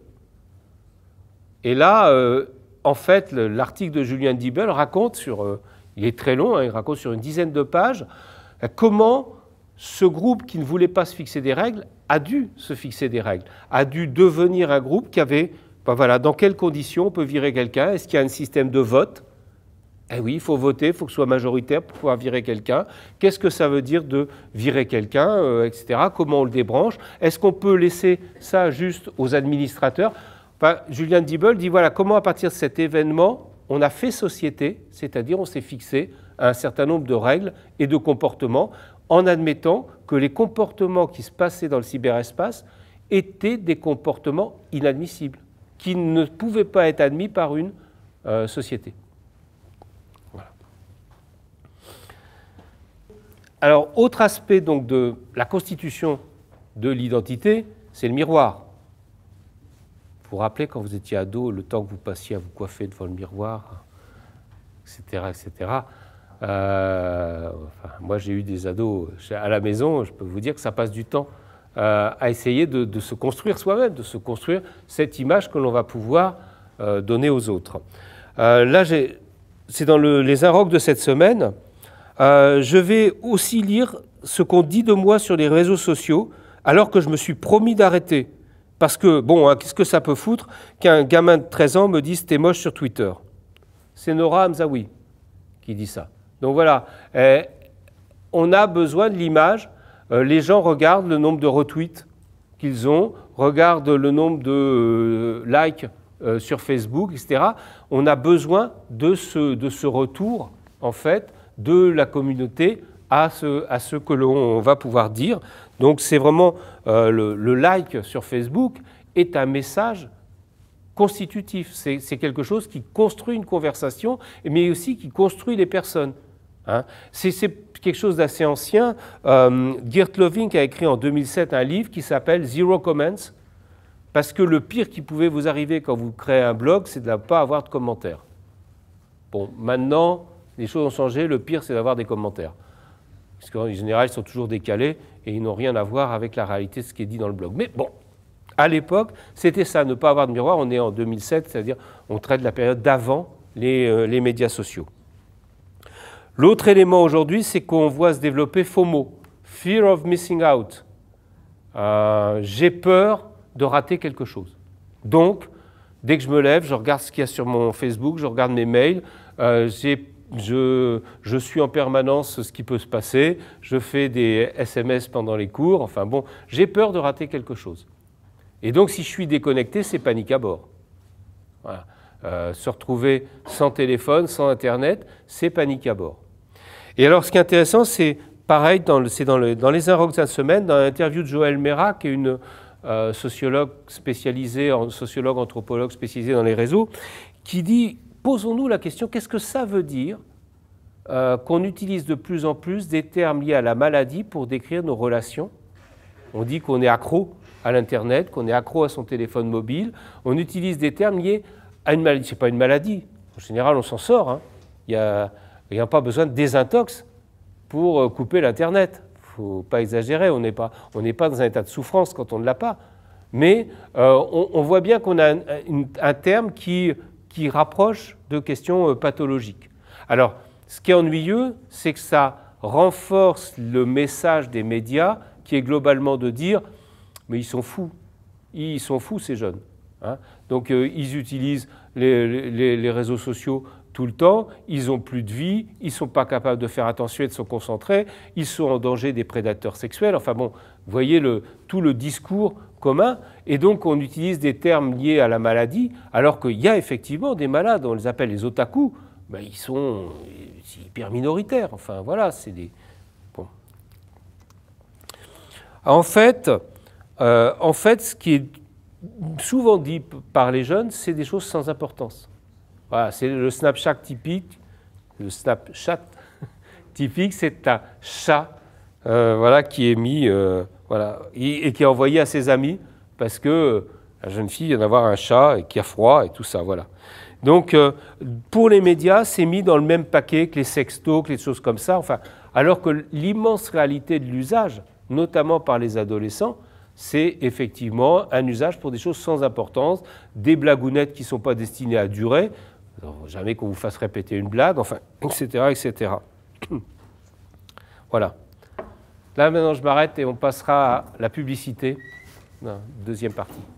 Et là, euh, en fait, l'article de Julien Diebel raconte sur... il est très long, hein, il raconte sur une dizaine de pages Comment ce groupe qui ne voulait pas se fixer des règles a dû se fixer des règles, a dû devenir un groupe qui avait, ben voilà, dans quelles conditions on peut virer quelqu'un Est-ce qu'il y a un système de vote Eh oui, il faut voter, il faut que ce soit majoritaire pour pouvoir virer quelqu'un. Qu'est-ce que ça veut dire de virer quelqu'un, euh, etc. Comment on le débranche Est-ce qu'on peut laisser ça juste aux administrateurs Julien Diebel dit voilà, comment à partir de cet événement, on a fait société, c'est-à-dire on s'est fixé un certain nombre de règles et de comportements, en admettant que les comportements qui se passaient dans le cyberespace étaient des comportements inadmissibles, qui ne pouvaient pas être admis par une euh, société. Alors, autre aspect donc de la constitution de l'identité, c'est le miroir. Vous vous rappelez quand vous étiez ado, le temps que vous passiez à vous coiffer devant le miroir, etc., etc. Euh, moi, j'ai eu des ados à la maison, je peux vous dire que ça passe du temps euh, à essayer de, se construire soi-même, de se construire cette image que l'on va pouvoir euh, donner aux autres. là, c'est dans le, les Inrocks de cette semaine. je vais aussi lire ce qu'on dit de moi sur les réseaux sociaux, alors que je me suis promis d'arrêter. Parce que, bon, hein, qu'est-ce que ça peut foutre qu'un gamin de 13 ans me dise t'es moche sur Twitter C'est Nora Hamzaoui qui dit ça. Donc voilà, eh, on a besoin de l'image. Euh, les gens regardent le nombre de retweets qu'ils ont, regardent le nombre de euh, likes euh, sur Facebook, etc. On a besoin de ce, de ce retour, en fait, de la communauté à ce, que l'on va pouvoir dire. Donc c'est vraiment le, le like sur Facebook est un message constitutif. C'est quelque chose qui construit une conversation, mais aussi qui construit les personnes. Hein. C'est quelque chose d'assez ancien. Euh, Gert Lovink a écrit en 2007 un livre qui s'appelle Zero Comments, parce que le pire qui pouvait vous arriver quand vous créez un blog, c'est de ne pas avoir de commentaires. Bon, maintenant, les choses ont changé, le pire, c'est d'avoir des commentaires. Parce qu'en général, ils sont toujours décalés et ils n'ont rien à voir avec la réalité de ce qui est dit dans le blog. Mais bon, à l'époque, c'était ça, ne pas avoir de miroir. On est en 2007, c'est-à-dire on traite la période d'avant les euh, médias sociaux. L'autre élément aujourd'hui, c'est qu'on voit se développer FOMO, Fear of Missing Out. Euh, j'ai peur de rater quelque chose. Donc, dès que je me lève, je regarde ce qu'il y a sur mon Facebook, je regarde mes mails, euh, je, suis en permanence ce qui peut se passer, je fais des SMS pendant les cours, enfin bon, j'ai peur de rater quelque chose. Et donc si je suis déconnecté, c'est panique à bord. Euh, se retrouver sans téléphone, sans Internet, c'est panique à bord. Et alors, ce qui est intéressant, c'est pareil, dans, dans, le, dans les Inrocks de cette semaine, dans l'interview de Joël Mera, qui est une euh, sociologue spécialisée, en, sociologue anthropologue spécialisée dans les réseaux, qui dit posons-nous la question qu'est-ce que ça veut dire euh, qu'on utilise de plus en plus des termes liés à la maladie pour décrire nos relations On dit qu'on est accro à l'Internet, qu'on est accro à son téléphone mobile. On utilise des termes liés à une maladie. Ce n'est pas une maladie. En général, on s'en sort. Hein. Il y a il n'y a pas besoin de désintox pour euh, couper l'Internet. Il ne faut pas exagérer, on n'est pas, pas dans un état de souffrance quand on ne l'a pas. Mais euh, on, voit bien qu'on a un, terme qui, qui, rapproche de questions euh, pathologiques. Alors, ce qui est ennuyeux, c'est que ça renforce le message des médias qui est globalement de dire mais ils sont fous, ils sont fous ces jeunes. Hein. Donc ils utilisent les, les, réseaux sociaux tout le temps, ils n'ont plus de vie, ils ne sont pas capables de faire attention et de se concentrer, ils sont en danger des prédateurs sexuels. Enfin bon, vous voyez tout le discours commun. Et donc on utilise des termes liés à la maladie, alors qu'il y a effectivement des malades, on les appelle les otaku, ben, ils sont hyper minoritaires. Enfin voilà, c'est des... En fait, euh, en fait, ce qui est souvent dit par les jeunes, c'est des choses sans importance. Voilà, c'est le Snapchat typique. Le Snapchat typique, c'est un chat euh, voilà, qui est mis euh, voilà, et, qui est envoyé à ses amis parce que euh, la jeune fille vient d'avoir un chat et qui a froid et tout ça. Voilà. Donc, pour les médias, c'est mis dans le même paquet que les sextos, que les choses comme ça. Enfin, alors que l'immense réalité de l'usage, notamment par les adolescents, c'est effectivement un usage pour des choses sans importance, des blagounettes qui ne sont pas destinées à durer, jamais qu'on vous fasse répéter une blague, enfin, etc., etc. voilà. Là, maintenant, je m'arrête et on passera à la publicité, deuxième partie.